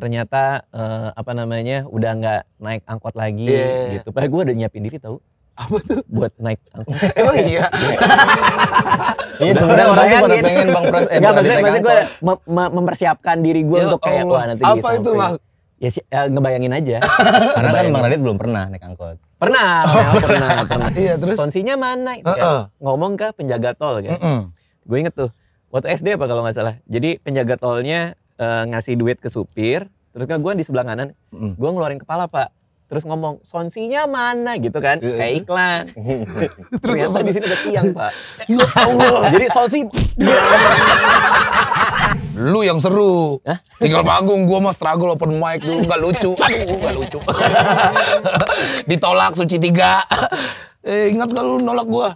ternyata uh, apa namanya udah nggak naik angkot lagi yeah. Iya, iya. gitu. Padahal gue udah nyiapin diri tau. Apa tuh? Buat naik angkot. Emang iya? Iya sebenarnya orang tuh pada gitu. pengen Bang Pras eh, Enggak, maksudnya, maksudnya gue mem mempersiapkan diri gue untuk kayak oh, wah nanti Apa itu Bang? Ya, sih, eh, ya ngebayangin aja. Karena kan Bang Radit belum pernah naik angkot. Pernah, oh, pernah, pernah, pernah. Iya, terus konsinya mana? Gitu, uh -uh. Ngomong ke penjaga tol kan. Gue inget tuh, waktu SD apa kalau nggak salah. Jadi penjaga tolnya uh, ngasih duit ke supir, terus kan gue di sebelah kanan, mm. gue ngeluarin kepala pak, terus ngomong sonsinya mana gitu kan iya, iya, kayak iya. iklan terus ternyata di sini ada tiang pak ya Allah jadi sonsi lu yang seru Hah? tinggal panggung gue mah struggle open mic lu nggak lucu aduh nggak lucu ditolak suci tiga eh, ingat gak lu nolak gue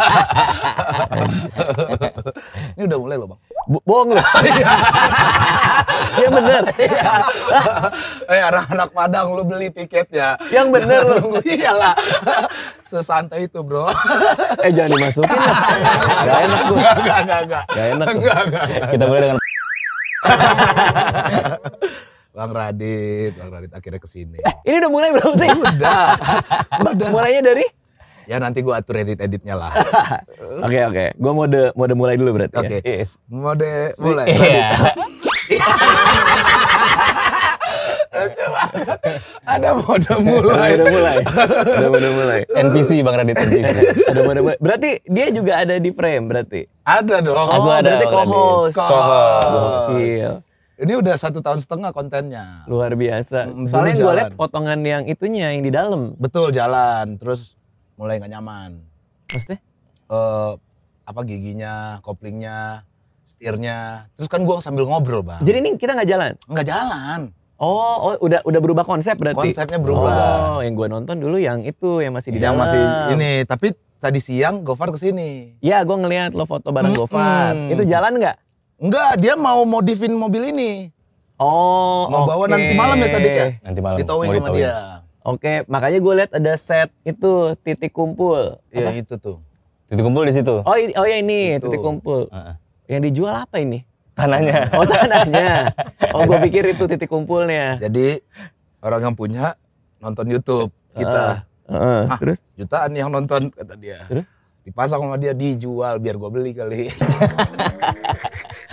Ini udah mulai loh bang. bohong loh. ya bener. eh anak-anak Padang lu beli tiketnya. Yang bener loh, Iyalah. Sesantai itu bro. eh jangan dimasukin lah. Gak enak gue. Gak, gak, gak. Gak, gak enak. Gak, gak, gak. Kita mulai dengan Bang Radit, Bang Radit akhirnya kesini. Eh, ini udah mulai belum sih? udah. udah. Mulainya dari? Ya nanti gue atur edit-editnya lah. Oke oke. Okay, okay. Gue mode mode mulai dulu berarti. Ya. Oke. Okay. Ya? Yes. Mode mulai. Si, iya. Ada mode mulai. Ada mulai. Ada mode mulai. NPC Bang Radit NPC. Ada mode mulai. Berarti dia juga ada di frame berarti. Ada dong. Aku ada. Berarti co-host. Co-host. Iya. Ini udah satu tahun setengah kontennya. Luar biasa. Mm, Soalnya gue liat potongan yang itunya yang di dalam. Betul jalan. Terus mulai nggak nyaman. Maksudnya? Uh, apa giginya, koplingnya, setirnya. Terus kan gua sambil ngobrol, Bang. Jadi ini kita nggak jalan? Nggak jalan. Oh, oh, udah udah berubah konsep berarti. Konsepnya berubah. Oh, yang gua nonton dulu yang itu yang masih di Yang masih ini, tapi tadi siang Gofar kesini. Iya, gue ngeliat lo foto bareng hmm, Gofar. Itu jalan nggak? Nggak, dia mau modifin mobil ini. Oh, mau okay. bawa nanti malam ya Sadik ya? Nanti malam. Ditowing sama dia. Oke, makanya gue lihat ada set itu titik kumpul. Iya itu tuh. Titik kumpul di situ. Oh, oh ya ini itu. titik kumpul. Uh -uh. Yang dijual apa ini? Tanahnya. Oh tanahnya. oh gue pikir itu titik kumpulnya. Jadi orang yang punya nonton YouTube kita. Uh, uh, ah, terus jutaan yang nonton kata dia. Terus? Dipasang sama dia dijual biar gue beli kali.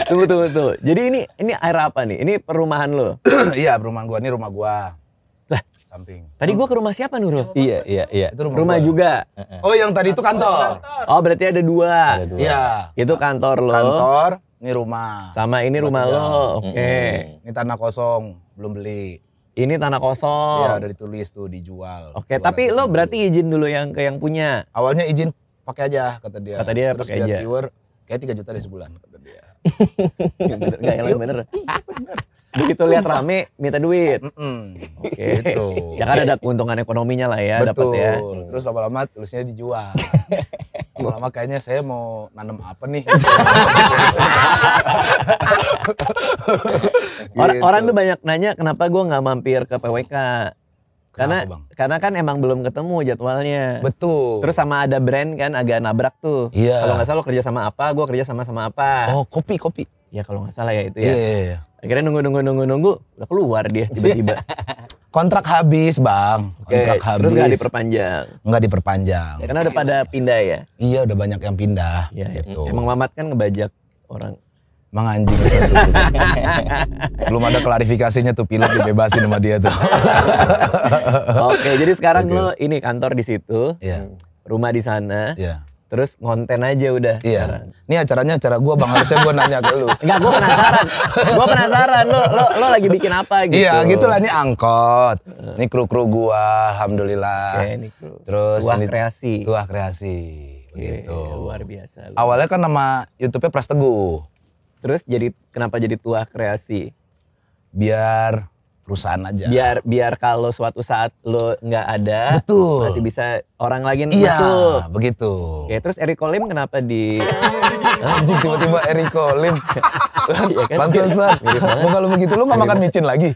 tunggu tunggu tunggu. Jadi ini ini air apa nih? Ini perumahan lo? iya perumahan gue ini rumah gue. Lah Samping. Tadi gue ke rumah siapa Nurul? Iya, iya, iya. Itu rumah, rumah juga. Oh, yang tadi itu kantor. Oh, oh berarti ada dua. Ada Iya. Itu kantor lo. Kantor, ini rumah. Sama ini rumah rumah lo. Oke. Okay. Ini tanah kosong, belum beli. Ini tanah kosong. Iya, udah ditulis tuh dijual. Oke, okay, tapi lo berarti izin dulu yang ke yang punya. Awalnya izin pakai aja kata dia. Kata dia pakai aja. viewer kayak 3 juta deh sebulan kata dia. Enggak, elang iya, bener. Iya, bener begitu lihat rame minta duit. Mm -mm. Oke. Okay. Gitu. ya kan ada keuntungan ekonominya lah ya dapat ya. Terus lama-lama tulisnya dijual. lama-lama kayaknya saya mau nanam apa nih. Or gitu. Orang tuh banyak nanya kenapa gue nggak mampir ke PWK. Karena bang? karena kan emang belum ketemu jadwalnya. Betul. Terus sama ada brand kan agak nabrak tuh. Iya. Yeah. Kalau nggak salah lo kerja sama apa, gue kerja sama sama apa. Oh kopi kopi ya kalau nggak salah ya itu ya. Iya, iya, iya. Akhirnya nunggu nunggu nunggu nunggu udah keluar dia tiba-tiba. kontrak habis bang, kontrak habis. Terus nggak diperpanjang? Nggak diperpanjang. Ya, karena udah pada pindah ya. Iya udah banyak yang pindah. Ya, ya. gitu. Emang Mamat kan ngebajak orang. Emang anjing Belum ada klarifikasinya tuh pilot dibebasin sama dia tuh. Oke, jadi sekarang okay. lo ini kantor di situ, yeah. rumah di sana. Yeah Terus ngonten aja udah. Iya. Ini acaranya acara gue bang harusnya gue nanya ke lu. Enggak gue penasaran. gue penasaran lo, lo lo lagi bikin apa gitu. Iya gitulah ini angkot. Ini kru kru gue, alhamdulillah. Oke, ini kru. Terus tuah kreasi. Tuah kreasi. Oke, gitu. Luar biasa. Lu. Awalnya kan nama YouTube-nya Pras Teguh. Terus jadi kenapa jadi tuah kreasi? Biar perusahaan aja. Biar biar kalau suatu saat lo nggak ada, Betul. masih bisa orang lagi iya, masuk. begitu. Oke, terus Eric Kolim kenapa di anjing tiba-tiba Eric Kolim Iya kan? Pantesan. Mau kalau begitu lo nggak makan micin lagi.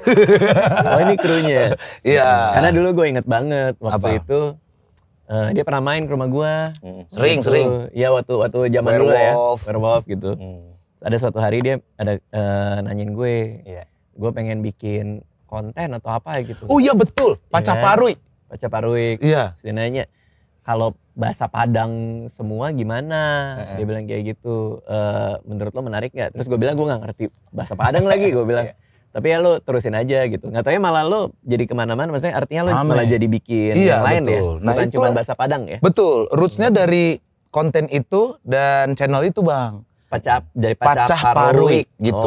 oh ini krunya. Iya. Karena dulu gue inget banget waktu Apa? itu uh, dia pernah main ke rumah gue. Hmm. Sering, waktu, sering. Iya waktu waktu zaman dulu ya. Werewolf gitu. Hmm. Ada suatu hari dia ada uh, nanyain gue. Yeah gue pengen bikin konten atau apa gitu. Oh iya betul, Paca ya, Parui. Paca Parui. Iya. dia nanya, kalau bahasa Padang semua gimana? e Dia bilang kayak gitu. E, menurut lo menarik gak? Terus gue bilang gue gak ngerti bahasa Padang lagi. Gue bilang, iya. tapi ya lo terusin aja gitu. Gak tau ya malah lo jadi kemana-mana. Maksudnya artinya lo Ame. malah jadi bikin iya, yang lain ya? betul. ya. Nah, Bukan cuma bahasa Padang ya. Betul. Rootsnya dari konten itu dan channel itu bang. Pacap dari pacah, pacah parui, gitu.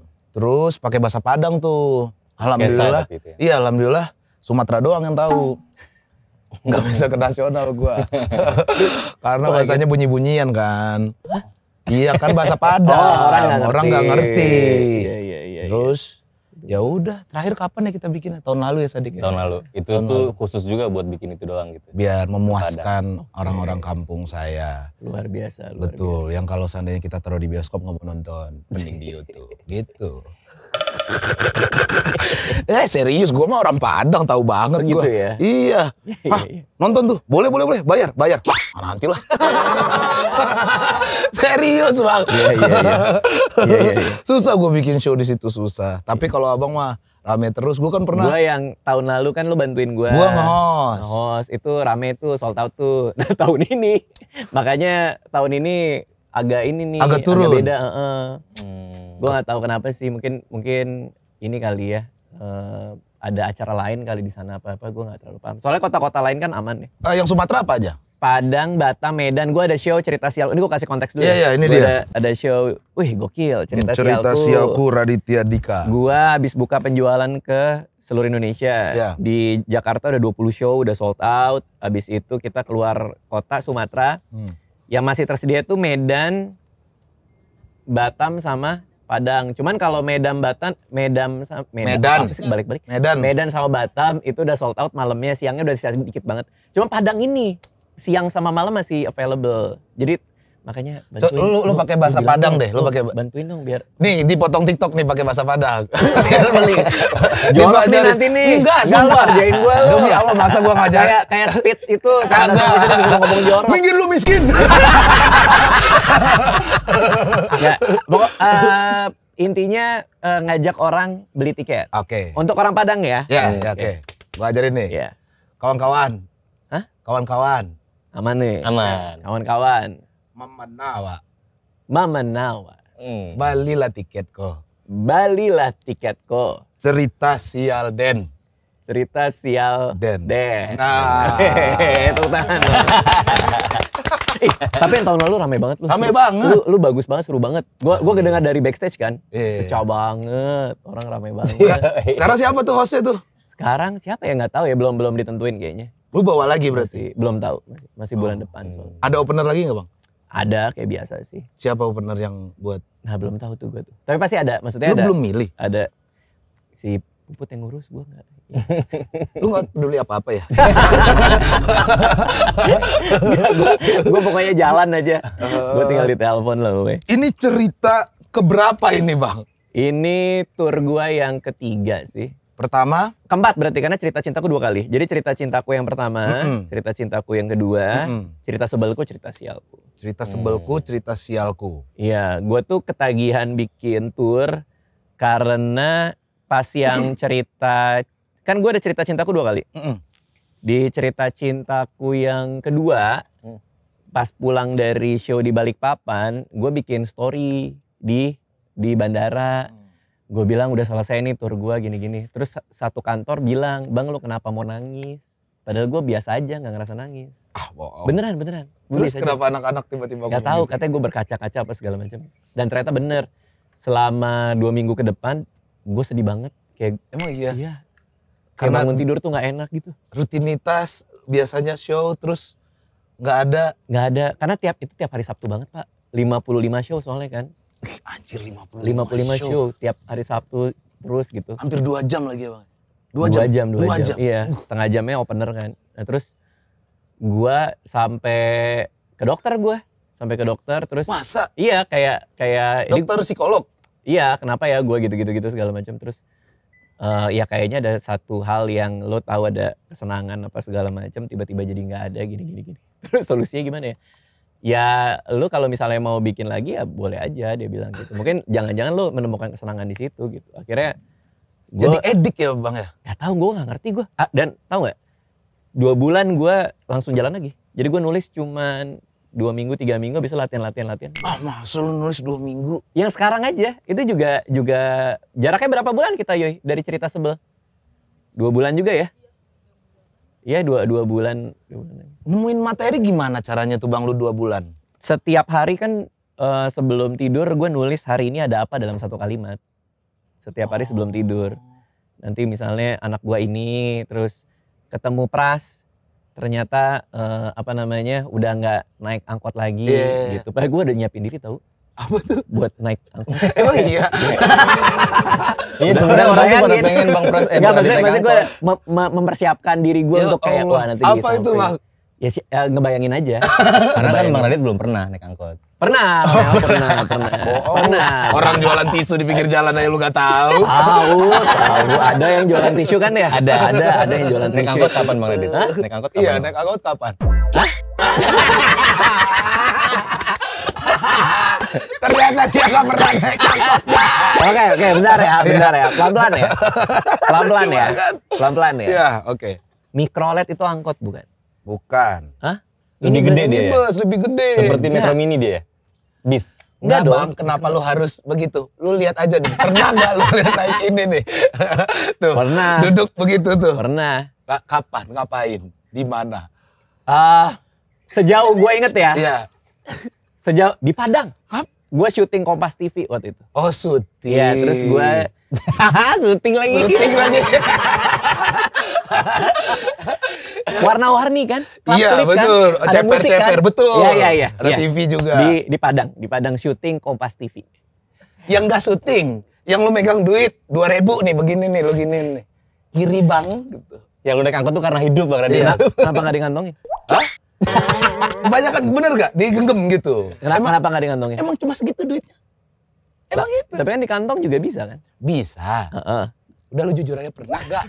Oh. Terus pakai bahasa Padang tuh. Alhamdulillah. Gitu ya? Iya, alhamdulillah Sumatera doang yang tahu. Gak bisa ke nasional gua. Karena Wah, iya. bahasanya bunyi-bunyian kan. Iya kan bahasa Padang. Oh, orang nggak ngerti. ngerti. Iya, iya, iya, iya. Terus Gitu. Ya udah, terakhir kapan ya kita bikinnya? Tahun lalu ya Sadik. Ya? Tahun ya? lalu. Itu Tahun tuh lalu. khusus juga buat bikin itu doang gitu. Biar memuaskan orang-orang kampung saya. Luar biasa. Luar Betul. Biasa. Yang kalau seandainya kita taruh di bioskop nggak mau nonton, mending di YouTube. gitu. eh serius gue mah orang Padang tahu banget oh, gue. gitu gua. ya. Iya. iya Hah, iya. nonton tuh. Boleh boleh boleh bayar bayar. nanti lah. serius bang. Iya iya iya. iya susah gue bikin show di situ susah. Tapi kalau abang mah rame terus gue kan pernah gue yang tahun lalu kan lo bantuin gue gue ngos ngos itu rame tuh soal out tuh nah, tahun ini makanya tahun ini agak ini nih agak turun agak beda uh -uh. Hmm gue nggak tahu kenapa sih mungkin mungkin ini kali ya uh, ada acara lain kali di sana apa apa gue nggak terlalu paham soalnya kota-kota lain kan aman ya uh, yang Sumatera apa aja Padang, Batam, Medan, gue ada show cerita sial. Ini gue kasih konteks dulu. Iya, yeah, iya, yeah, ini gua dia. Ada, ada show, wih gokil hmm, cerita, cerita sialku. sialku Raditya Dika. Gue habis buka penjualan ke seluruh Indonesia. Yeah. Di Jakarta udah 20 show, udah sold out. Habis itu kita keluar kota Sumatera. Hmm. Yang masih tersedia tuh Medan, Batam sama Padang. Cuman kalau Medan Batam, Medan Medan, Medan. Apa sih balik-balik. Medan. Medan sama Batam itu udah sold out malamnya, siangnya udah sisa dikit banget. Cuma Padang ini siang sama malam masih available. Jadi Makanya bantuin. So, lu lu pakai bahasa Padang deh, lu pakai bantuin dong biar. Nih, dipotong TikTok nih pakai bahasa Padang. biar beli. Jorok nih nanti nih. Enggak, sumpah. Kerjain gua lu. Demi Allah, masa gua ngajarin. Kayak kayak speed itu kan bisa ngomong jorok. Minggir lu miskin. ya, uh, intinya uh, ngajak orang beli tiket. Oke. Okay. Untuk orang Padang ya. Iya, yeah, oke. Yeah, okay. okay. Gua ajarin nih. Yeah. Kawan-kawan. Hah? Kawan-kawan. Aman nih. Aman. Kawan-kawan Mamanawa. Mamanawa. Hmm. Balilah tiketku. Balilah tiketku. Cerita sial Den. Cerita sial Den. Den. Nah, tepuk tangan. Tapi yang tahun lalu rame banget lu. Rame banget. Lu, lu bagus banget, seru banget. Gua gua iya. kedengar dari backstage kan. Yeah. Iya. banget, orang rame banget. Iya. Sekarang siapa tuh hostnya tuh? Sekarang siapa ya nggak tahu ya, belum belum ditentuin kayaknya. Lu bawa lagi berarti? Masih, belum tahu, masih, masih oh. bulan depan. Soalnya. Ada opener lagi nggak bang? Ada kayak biasa sih. Siapa opener yang buat? Nah belum tahu tuh gue tuh. Tapi pasti ada, maksudnya Lu ada. belum milih? Ada si Puput yang ngurus gue nggak. Lu nggak peduli apa apa ya? gue pokoknya jalan aja. Eh. Gua gue tinggal di telepon lo. Gue. Ini cerita keberapa ini bang? Ini tour gue yang ketiga sih. Pertama, keempat berarti karena cerita cintaku dua kali. Jadi cerita cintaku yang pertama, mm -mm. cerita cintaku yang kedua, mm -mm. cerita sebelku, cerita sialku. Cerita sebelku, hmm. cerita sialku. Iya, gue tuh ketagihan bikin tour karena pas yang cerita kan gue ada cerita cintaku dua kali. Mm -mm. Di cerita cintaku yang kedua, mm. pas pulang dari show di Balikpapan, gue bikin story di di bandara. Mm gue bilang udah selesai nih tour gue gini-gini terus satu kantor bilang bang lu kenapa mau nangis padahal gue biasa aja nggak ngerasa nangis ah bohong beneran beneran gua terus kenapa anak-anak tiba-tiba nggak tahu gitu. katanya gue berkaca-kaca apa segala macam dan ternyata bener selama dua minggu ke depan gue sedih banget kayak emang iya iya Karena bangun tidur tuh nggak enak gitu rutinitas biasanya show terus nggak ada nggak ada karena tiap itu tiap hari Sabtu banget pak 55 show soalnya kan Wih, anjir 55, 55 show. show tiap hari Sabtu terus gitu. Hampir dua jam lagi ya bang? Dua, dua jam, jam dua, jam. jam. Iya, uh. setengah jamnya opener kan. Nah terus gue sampai ke dokter gue sampai ke dokter terus masa iya kayak kayak dokter ini, psikolog iya kenapa ya gue gitu gitu gitu segala macam terus uh, ya kayaknya ada satu hal yang lo tahu ada kesenangan apa segala macam tiba-tiba jadi nggak ada gini gini gini terus solusinya gimana ya ya lu kalau misalnya mau bikin lagi ya boleh aja dia bilang gitu. Mungkin jangan-jangan lu menemukan kesenangan di situ gitu. Akhirnya gua, jadi edik ya bang ya? Gak tau gue nggak? ngerti gue. Ah, dan tahu nggak? Dua bulan gue langsung jalan lagi. Jadi gue nulis cuman dua minggu tiga minggu bisa latihan latihan latihan ah masa nah, lu nulis dua minggu yang sekarang aja itu juga juga jaraknya berapa bulan kita yoi dari cerita sebel dua bulan juga ya Iya dua dua bulan. Nemuin materi gimana caranya tuh bang lu dua bulan? Setiap hari kan uh, sebelum tidur gue nulis hari ini ada apa dalam satu kalimat. Setiap hari sebelum oh. tidur. Nanti misalnya anak gue ini terus ketemu Pras ternyata uh, apa namanya udah nggak naik angkot lagi yeah. gitu. Padahal gue udah nyiapin diri tau apa tuh buat naik angkot emang iya iya, iya sebenarnya orang tuh pada pengen bang pres eh Enggak, maksud, maksud gue me me mempersiapkan diri gue ya, untuk kayak oh, wah nanti apa itu bang ya sih ya, ngebayangin aja karena kan bang Radit belum pernah naik angkot pernah oh, pernah pernah pernah, oh, pernah. orang jualan tisu di pinggir jalan aja lu gak tahu tahu tahu ada yang jualan tisu kan ya ada ada ada yang jualan tisu naik angkot kapan bang Radit naik angkot iya, kapan iya naik angkot kapan Ternyata dia nggak pernah naik Oke oke bentar ya iya. bentar ya pelan pelan ya pelan pelan ya pelan pelan ya. Ya oke. Mikrolet itu angkot bukan? Bukan. Hah? Lebih gede dia. Ya? Bus lebih gede. Seperti iya. metro mini dia. Ya? Bis. Enggak dong. kenapa lu harus begitu? Lu lihat aja nih. Pernah nggak lu lihat naik ini nih? tuh. Pernah. Duduk begitu tuh. Pernah. Kapan? Ngapain? Di mana? Ah, sejauh gue inget ya. Iya. Sejauh di Padang. Hah? Gue syuting Kompas TV waktu itu. Oh syuting. Iya terus gue. syuting lagi. Syuting lagi. Warna-warni kan? Iya kan? betul. Kan? Ceper-ceper kan? betul. Iya iya iya. Ada ya. TV juga. Di, di Padang. Di Padang syuting Kompas TV. Yang gak syuting. Yang lu megang duit dua ribu nih begini nih lu gini nih. Kiri bang gitu. Yang lu naik angkot tuh karena hidup Bang Radia. Iya. Kenapa gak dikantongin? Hah? banyak kan bener gak digenggam gitu kenapa emang, kenapa kantongnya digantongin emang cuma segitu duitnya emang gitu tapi kan di kantong juga bisa kan bisa uh -uh. Udah lu jujur aja pernah gak?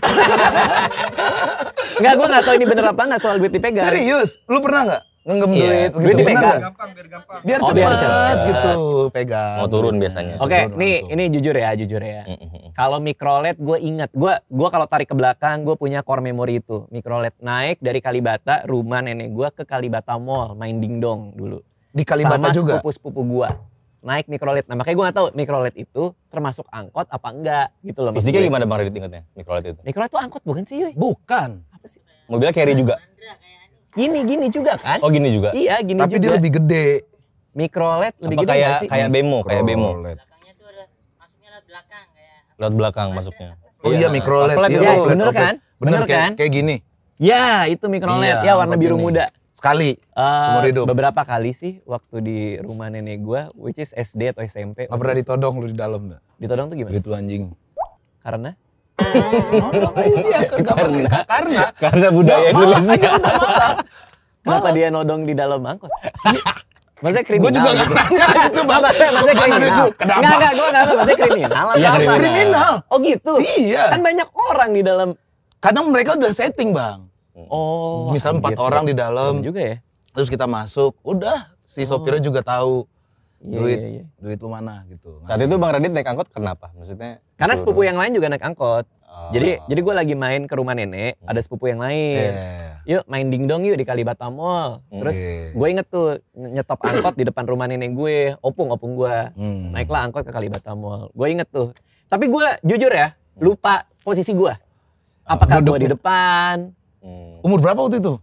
Enggak, gue gak tau ini bener apa gak soal duit dipegang. Serius? Lu pernah gak? ngenggem iya. duit Iya. gitu. dipegang biar gampang biar gampang biar oh, cepet, biar cepet gitu pegang mau turun biasanya oke okay, nih langsung. ini jujur ya jujur ya mm, mm, mm. kalau Microlet, gue inget gue gue kalau tarik ke belakang gue punya core memory itu Microlet naik dari Kalibata rumah nenek gue ke Kalibata Mall main dingdong dulu di Kalibata Sama juga Sama sepupu gue naik Microlet. Nah makanya gue gak tahu Microlet itu termasuk angkot apa enggak gitu loh. Fisiknya gimana Bang Redit ingetnya Microlet itu? Microlet itu angkot bukan sih Yuy? Bukan. Apa sih? Mobilnya carry juga? Gini gini juga kan? Oh gini juga. Iya gini Tapi juga. Tapi dia lebih gede. Micro LED lebih Apa gede kayak sih? kayak bemo, kayak bemo. Belakangnya tuh ada masuknya lewat belakang kayak. Lewat belakang masuknya. Oh iya, iya micro LED. Iya, iya bener kan? Bener, bener kan? Kayak, kayak gini. Ya, itu micro LED. Iya, ya warna biru muda. Sekali uh, hidup. Beberapa kali sih waktu di rumah nenek gua which is SD atau SMP. Gak pernah ditodong lu di dalam nggak? Ya? Ditodong tuh gimana? Gitu anjing. Karena nodong oh, aja dia karena, pakai karena karena budaya Indonesia. Kenapa dia nodong di dalam angkot? Masa kriminal? Gue juga gitu. gak nanya itu bang. Masa, masa kriminal? Kenapa? Enggak, enggak. Gue nanya masa kriminal Iya, kriminal. kriminal. Oh gitu? Iya. Kan banyak orang di dalam. Kadang mereka udah setting bang. Oh. Misal iya empat orang di dalam. juga ya? Terus kita masuk. Udah si oh. sopirnya juga tahu. Iya, duit, iya, duit lu mana gitu. Saat itu Bang Radit naik angkot kenapa? Maksudnya karena sepupu yang lain juga naik angkot. Oh. Jadi jadi gue lagi main ke rumah nenek, hmm. ada sepupu yang lain. Yeah. Iya, iya. Yuk main dingdong yuk di Kalibata Mall. Hmm. Terus yeah. Iya, gue inget tuh nyetop angkot di depan rumah nenek gue, opung opung gue. Hmm. Naiklah angkot ke Kalibata Mall. Gue inget tuh. Tapi gue jujur ya, lupa posisi gue. Apakah gue di ya? depan? Hmm. Umur berapa waktu itu?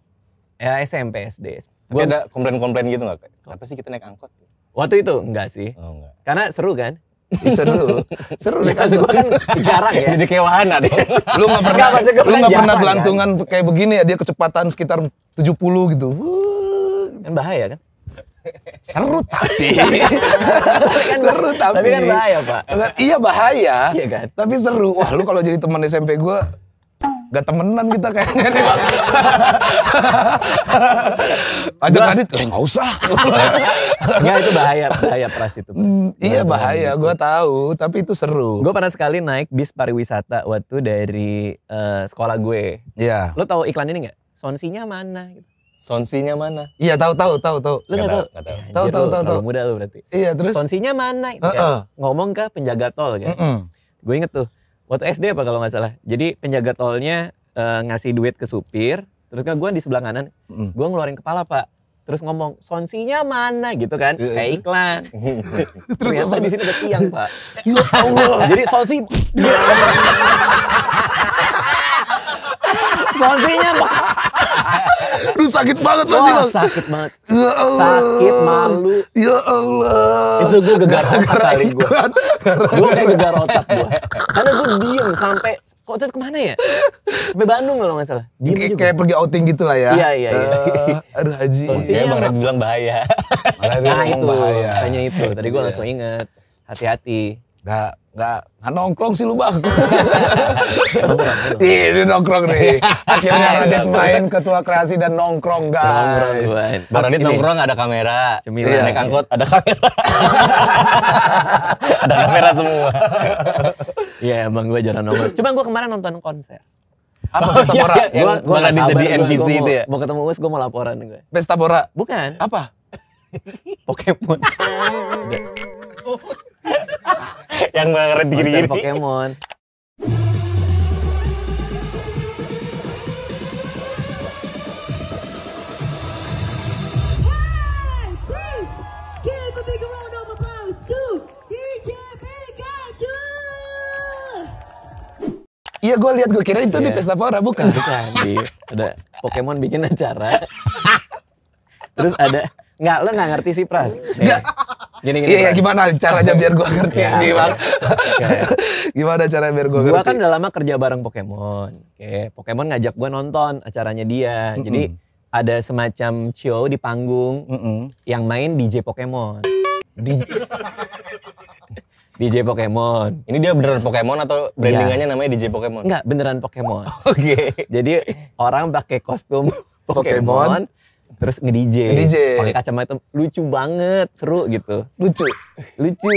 Ya SMP SD. Tapi gua, ada komplain-komplain gitu nggak? Kenapa sih kita naik angkot? Waktu itu enggak sih. Oh, enggak. Karena seru kan? seru iya, seru kan gue kan jarang ya jadi kayak wahana deh lu nggak pernah gak, lu nggak pernah ya. belantungan kan? kayak begini ya dia kecepatan sekitar 70 gitu kan bahaya kan seru tapi seru kan tapi tapi kan bahaya pak iya bahaya iya kan tapi seru wah lu kalau jadi teman SMP gue Gak temenan kita kayaknya nih bang. Ajak tadi eh nggak usah. Enggak itu bahaya, bahaya pras itu. Pras. Mm, iya bahaya, gitu. gue tahu. Tapi itu seru. Gue pernah sekali naik bis pariwisata waktu dari uh, sekolah gue. Iya. Yeah. Lo tahu iklan ini nggak? Sonsinya mana? Gitu. Sonsinya mana? Iya tahu tahu tahu tahu. Lo nggak tahu? Tahu tahu tahu tahu. Muda lo berarti. Iya, terus sonsinya mana? uh -uh. Ngomong ke penjaga tol kan. Uh -uh. Gue inget tuh waktu SD apa kalau nggak salah jadi penjaga tolnya e, ngasih duit ke supir terus kan gue di sebelah kanan mm. gue ngeluarin kepala pak terus ngomong sonsinya mana gitu kan iya, iya, kayak iya. iklan terus ternyata di sini ada tiang pak ya Allah jadi sonsi Sonsinya Pak. Lu sakit banget lu sih, Bang. sakit banget. Ya Allah. Sakit malu. Ya Allah. Itu gue gegar gara otak kali gue. Gue kayak gegar otak gue. Karena gue diem sampai kok tuh kemana ya? Sampai Bandung kalau nggak salah. Diem juga. Kayak pergi outing gitu lah ya. Iya iya iya. Uh, aduh haji. Sontinya Bang Red bilang bahaya. Nah itu, bahaya. tanya itu. Tadi gue iya. langsung inget. Hati-hati. Gak, nggak nggak nongkrong sih lu bang. Ini nongkrong nih. Akhirnya ada main ketua kreasi dan nongkrong guys. Nongkrong ini nongkrong ada kamera. Cemilan. Naik iya. angkot ada kamera. ada kamera semua. Iya emang gue jarang nongkrong. Cuma gue kemarin nonton konser. Apa oh, Pesta iya, Bora? Gue iya. gue jadi NPC itu ya. Mau ketemu Us gue mau laporan gue. Pesta Bora? Bukan. Apa? Pokemon. yang gak ngerti gini-gini. Pokemon. Iya gue lihat gue kira itu yeah. di pesta iya. pora bukan? Bukan di ada Pokemon bikin acara. Terus ada Enggak, lo gak ngerti sih Pras. Enggak. Iya. Gini, gini, iya, iya, iya, gimana caranya biar gue ngerti sih bang? gimana cara biar gue ngerti? Gue kan udah lama kerja bareng Pokemon. Oke, Pokemon ngajak gue nonton acaranya dia. Mm -mm. Jadi ada semacam show di panggung mm -mm. yang main DJ Pokemon. DJ. DJ Pokemon. Ini dia beneran Pokemon atau brandingannya yeah. namanya DJ Pokemon? Enggak, beneran Pokemon. Oke. Okay. Jadi orang pakai kostum Pokemon, Pokemon terus nge DJ, -DJ. pakai kacamata lucu banget seru gitu lucu lucu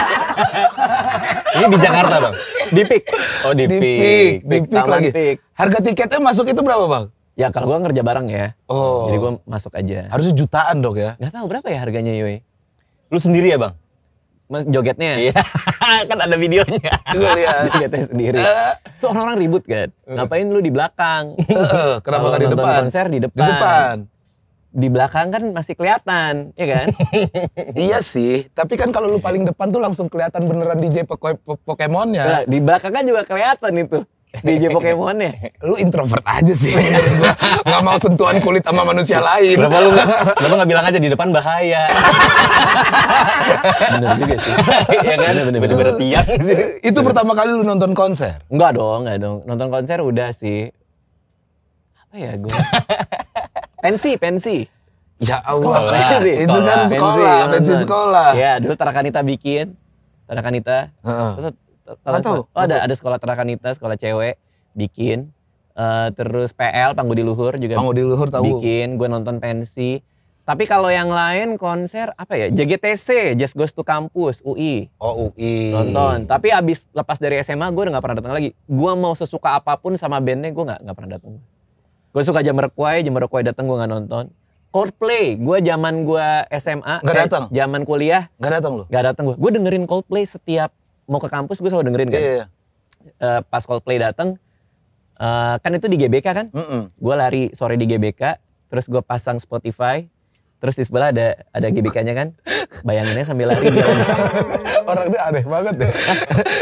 ini di Jakarta bang di pik oh di, pik di pik lagi pik. harga tiketnya masuk itu berapa bang ya kalau gua ngerja bareng ya oh jadi gua masuk aja harusnya jutaan dok ya nggak tahu berapa ya harganya Yoi lu sendiri ya bang Mas jogetnya. Iya. kan ada videonya. Gue iya, iya. lihat jogetnya sendiri. Eh. So orang-orang ribut kan. Ngapain lu di belakang? Eh, kenapa gak di depan? konser di depan. Di depan. Di belakang kan masih kelihatan, ya kan? iya sih, tapi kan kalau lu paling depan tuh langsung kelihatan beneran DJ Pokemon ya. Di nah, belakang kan juga kelihatan itu. DJ Pokemon ya? Lu introvert aja sih. gak mau sentuhan kulit sama manusia lain. Kenapa lu gak, kenapa gak bilang aja di depan bahaya? bener juga sih. ya kan? Bener-bener tiang sih. Itu pertama kali lu nonton konser? Enggak dong, enggak dong. Nonton konser udah sih. Apa ya gue? pensi, pensi. Ya Allah. Sekolah. Pensi. Itu kan sekolah, pensi, pensi sekolah. Iya, dulu Tarakanita bikin. Tarakanita. Uh -uh kalau oh, ada ada sekolah terakanita, sekolah cewek bikin. Uh, terus PL Panggudi Luhur juga Panggudi Luhur tahu. Bikin gue nonton pensi. Tapi kalau yang lain konser apa ya? JGTC, Just Goes to Campus, UI. Oh UI. Nonton. Tapi abis lepas dari SMA gue udah gak pernah datang lagi. Gue mau sesuka apapun sama bandnya gue gak, gak pernah datang. Gue suka Jammer Kwai datang gue gak nonton. Coldplay, gue zaman gue SMA, gak datang. Eh, zaman kuliah, gak datang lu. Gak datang gue. Gue dengerin Coldplay setiap mau ke kampus gue selalu dengerin kan. Iya. Yeah. Iya. Uh, pas Coldplay datang uh, eh, kan itu di GBK kan. Mm -mm. Gue lari sore di GBK, terus gue pasang Spotify, terus di sebelah ada ada GBK-nya kan. Bayanginnya sambil lari jalan. Orang dia aneh banget deh.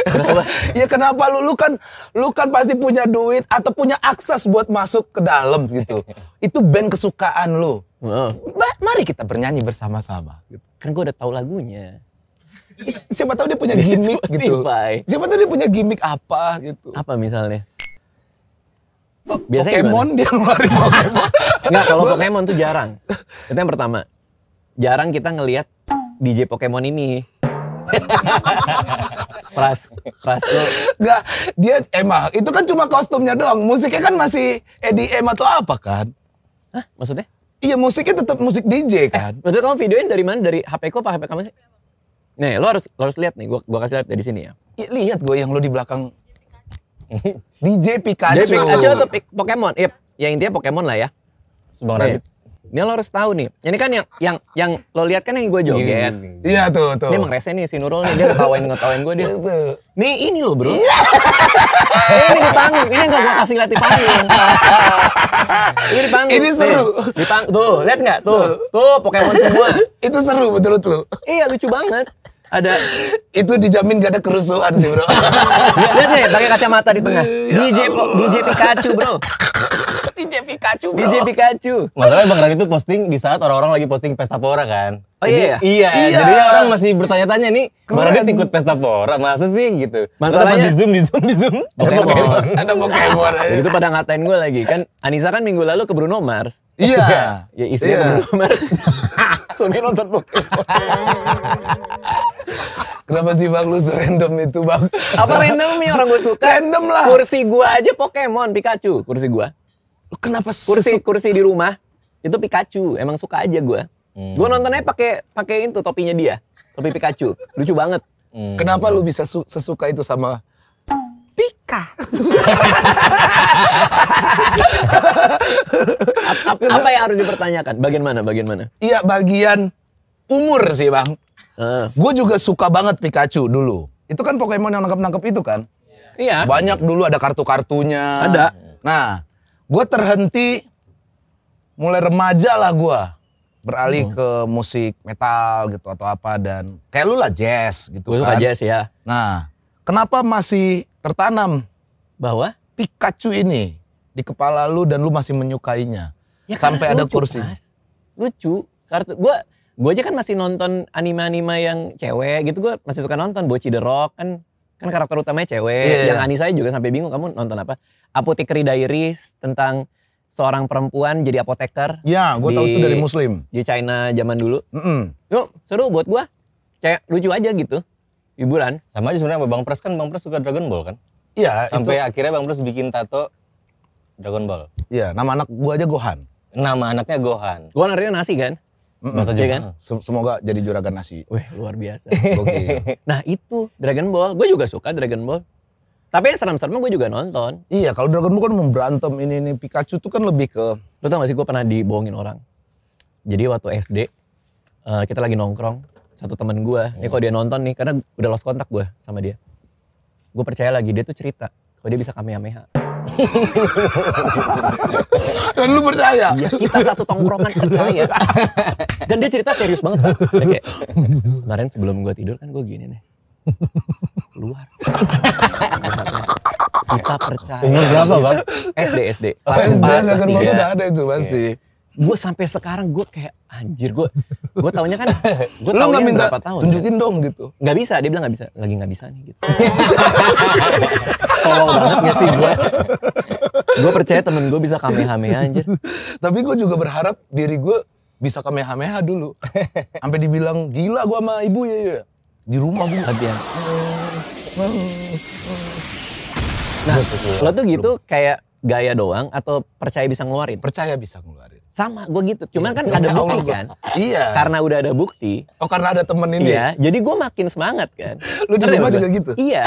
kenapa? ya kenapa lu lu kan lu kan pasti punya duit atau punya akses buat masuk ke dalam gitu. itu band kesukaan lu. Wow. Ba mari kita bernyanyi bersama-sama. Kan gue udah tahu lagunya siapa tahu dia punya gimmick gitu. Siapa tahu dia punya gimmick apa gitu. Apa misalnya? Biasanya Pokemon gimana? dia ngeluarin Pokemon. Enggak, kalau Pokemon tuh jarang. Itu yang pertama. Jarang kita ngelihat DJ Pokemon ini. pras, pras lu. Enggak, dia emang itu kan cuma kostumnya doang. Musiknya kan masih EDM atau apa kan? Hah, maksudnya? Iya musiknya tetap musik DJ kan. Eh, maksudnya kamu videoin dari mana? Dari HP ku apa HP kamu sih? Nih, lo harus lo harus lihat nih, gua gua kasih lihat dari sini ya. ya lihat gue yang lo di belakang DJ Pikachu. DJ Pikachu atau Pokemon? Iya, yang intinya Pokemon lah ya. Subang Rabbit. Ini lo harus tahu nih. Ini kan yang yang yang lo lihat kan yang gue iya, joget. Iya, iya. iya tuh tuh. Ini emang rese nih si Nurul nih dia ngetawain ngetawain gue dia. Nih ini lo bro. Eh, ini di panggung. Ini nggak gue kasih lihat di panggung. ini di panggung. Ini seru. Nih, di panggung. Tuh lihat nggak tuh tuh Pokemon semua. Itu seru menurut lo. Iya lucu banget. Ada itu dijamin gak ada kerusuhan sih bro. lihat nih pakai kacamata di tengah. DJ DJ Pikachu bro. DJ Pikachu bro. DJ Pikachu. Masalahnya Bang Rani itu posting di saat orang-orang lagi posting Pesta Pora kan. Oh iya. Jadi, iya. iya. iya. Jadinya orang masih bertanya-tanya nih, Bang Rani ikut Pesta Pora masa sih gitu. Masalahnya di Zoom, di Zoom, di Zoom. Pokemon. Ada Pokemon aja. Ya. Itu pada ngatain gue lagi kan. Anissa kan minggu lalu ke Bruno Mars. Iya. ya istrinya iya. ke Bruno Mars. Suami nonton Pokemon. Kenapa sih bang lu serandom itu bang? Apa random nih orang gue suka? Random lah. Kursi gue aja Pokemon Pikachu, kursi gue. Lu kenapa kursi kursi di rumah itu Pikachu, emang suka aja gue. Hmm. Gue nontonnya pakai pakai itu topinya dia, topi Pikachu, lucu banget. Hmm. Kenapa lu bisa sesuka itu sama Pika. apa, apa yang harus dipertanyakan? Bagian mana? Bagian mana? Iya, bagian umur sih, Bang. Uh. Ah. Gue juga suka banget Pikachu dulu. Itu kan Pokemon yang nangkep-nangkep itu kan? Iya. Banyak dulu ada kartu-kartunya. Ada. Nah, gue terhenti mulai remaja lah gue beralih hmm. ke musik metal gitu atau apa dan kayak lu lah jazz gitu gua kan. Suka jazz ya. Nah, kenapa masih tertanam bahwa Pikachu ini di kepala lu dan lu masih menyukainya ya, kan, sampai ada lucu, kursi. Mas. Lucu. Kartu gue gue aja kan masih nonton anime-anime yang cewek gitu gue masih suka nonton Boci The Rock kan kan karakter utamanya cewek. Yeah. Iya. Yang saya juga sampai bingung kamu nonton apa? apotekeri Diaries tentang seorang perempuan jadi apoteker. Ya, gue tahu itu dari Muslim. Di China zaman dulu. Mm -mm. Yuk, seru buat gue. Kayak lucu aja gitu, hiburan. Sama aja sebenarnya Bang Pres kan Bang Pres suka Dragon Ball kan? Iya. Sampai itu. akhirnya Bang Pres bikin tato Dragon Ball. Iya, nama anak gue aja Gohan. Nama anaknya Gohan. Gohan artinya nasi kan? Bahasa iya jadi kan? Semoga jadi juragan nasi. Wih, luar biasa. Oke. nah, itu Dragon Ball. Gue juga suka Dragon Ball. Tapi yang serem-serem gue juga nonton. Iya, kalau Dragon Ball kan memberantem ini ini Pikachu tuh kan lebih ke Lo tau gak sih gue pernah dibohongin orang. Jadi waktu SD eh, kita lagi nongkrong satu temen gue, hmm. nih iya. kalau dia nonton nih karena udah lost kontak gue sama dia. Gue percaya lagi dia tuh cerita kalau dia bisa kamehameha. Dan lu percaya? Ya, kita satu tongkrongan percaya. Dan dia cerita serius banget. Kan? Oke. kemarin sebelum gua tidur kan gue gini nih. Keluar. kita percaya. Umur berapa bang? SD, SD. Kelas SD, 4, kelas 3. udah ada itu pasti. Yeah gue sampai sekarang gue kayak anjir gue gue taunya kan gue tau nggak minta berapa tahun ya. tunjukin ya? dong gitu nggak bisa dia bilang nggak bisa lagi nggak bisa nih gitu tolong banget ya sih gue gue percaya temen gue bisa kamehameha anjir tapi gue juga berharap diri gue bisa kamehameha dulu sampai dibilang gila gue sama ibu ya, ya. di rumah gue latihan ya. oh, oh, oh. nah lo tuh gitu kayak gaya doang atau percaya bisa ngeluarin percaya bisa ngeluarin sama, gue gitu. Cuman kan iya. ada bukti oh. kan. Iya. Karena udah ada bukti. Oh karena ada temen ini. Iya. Jadi gue makin semangat kan. Lu di rumah juga gitu. Iya.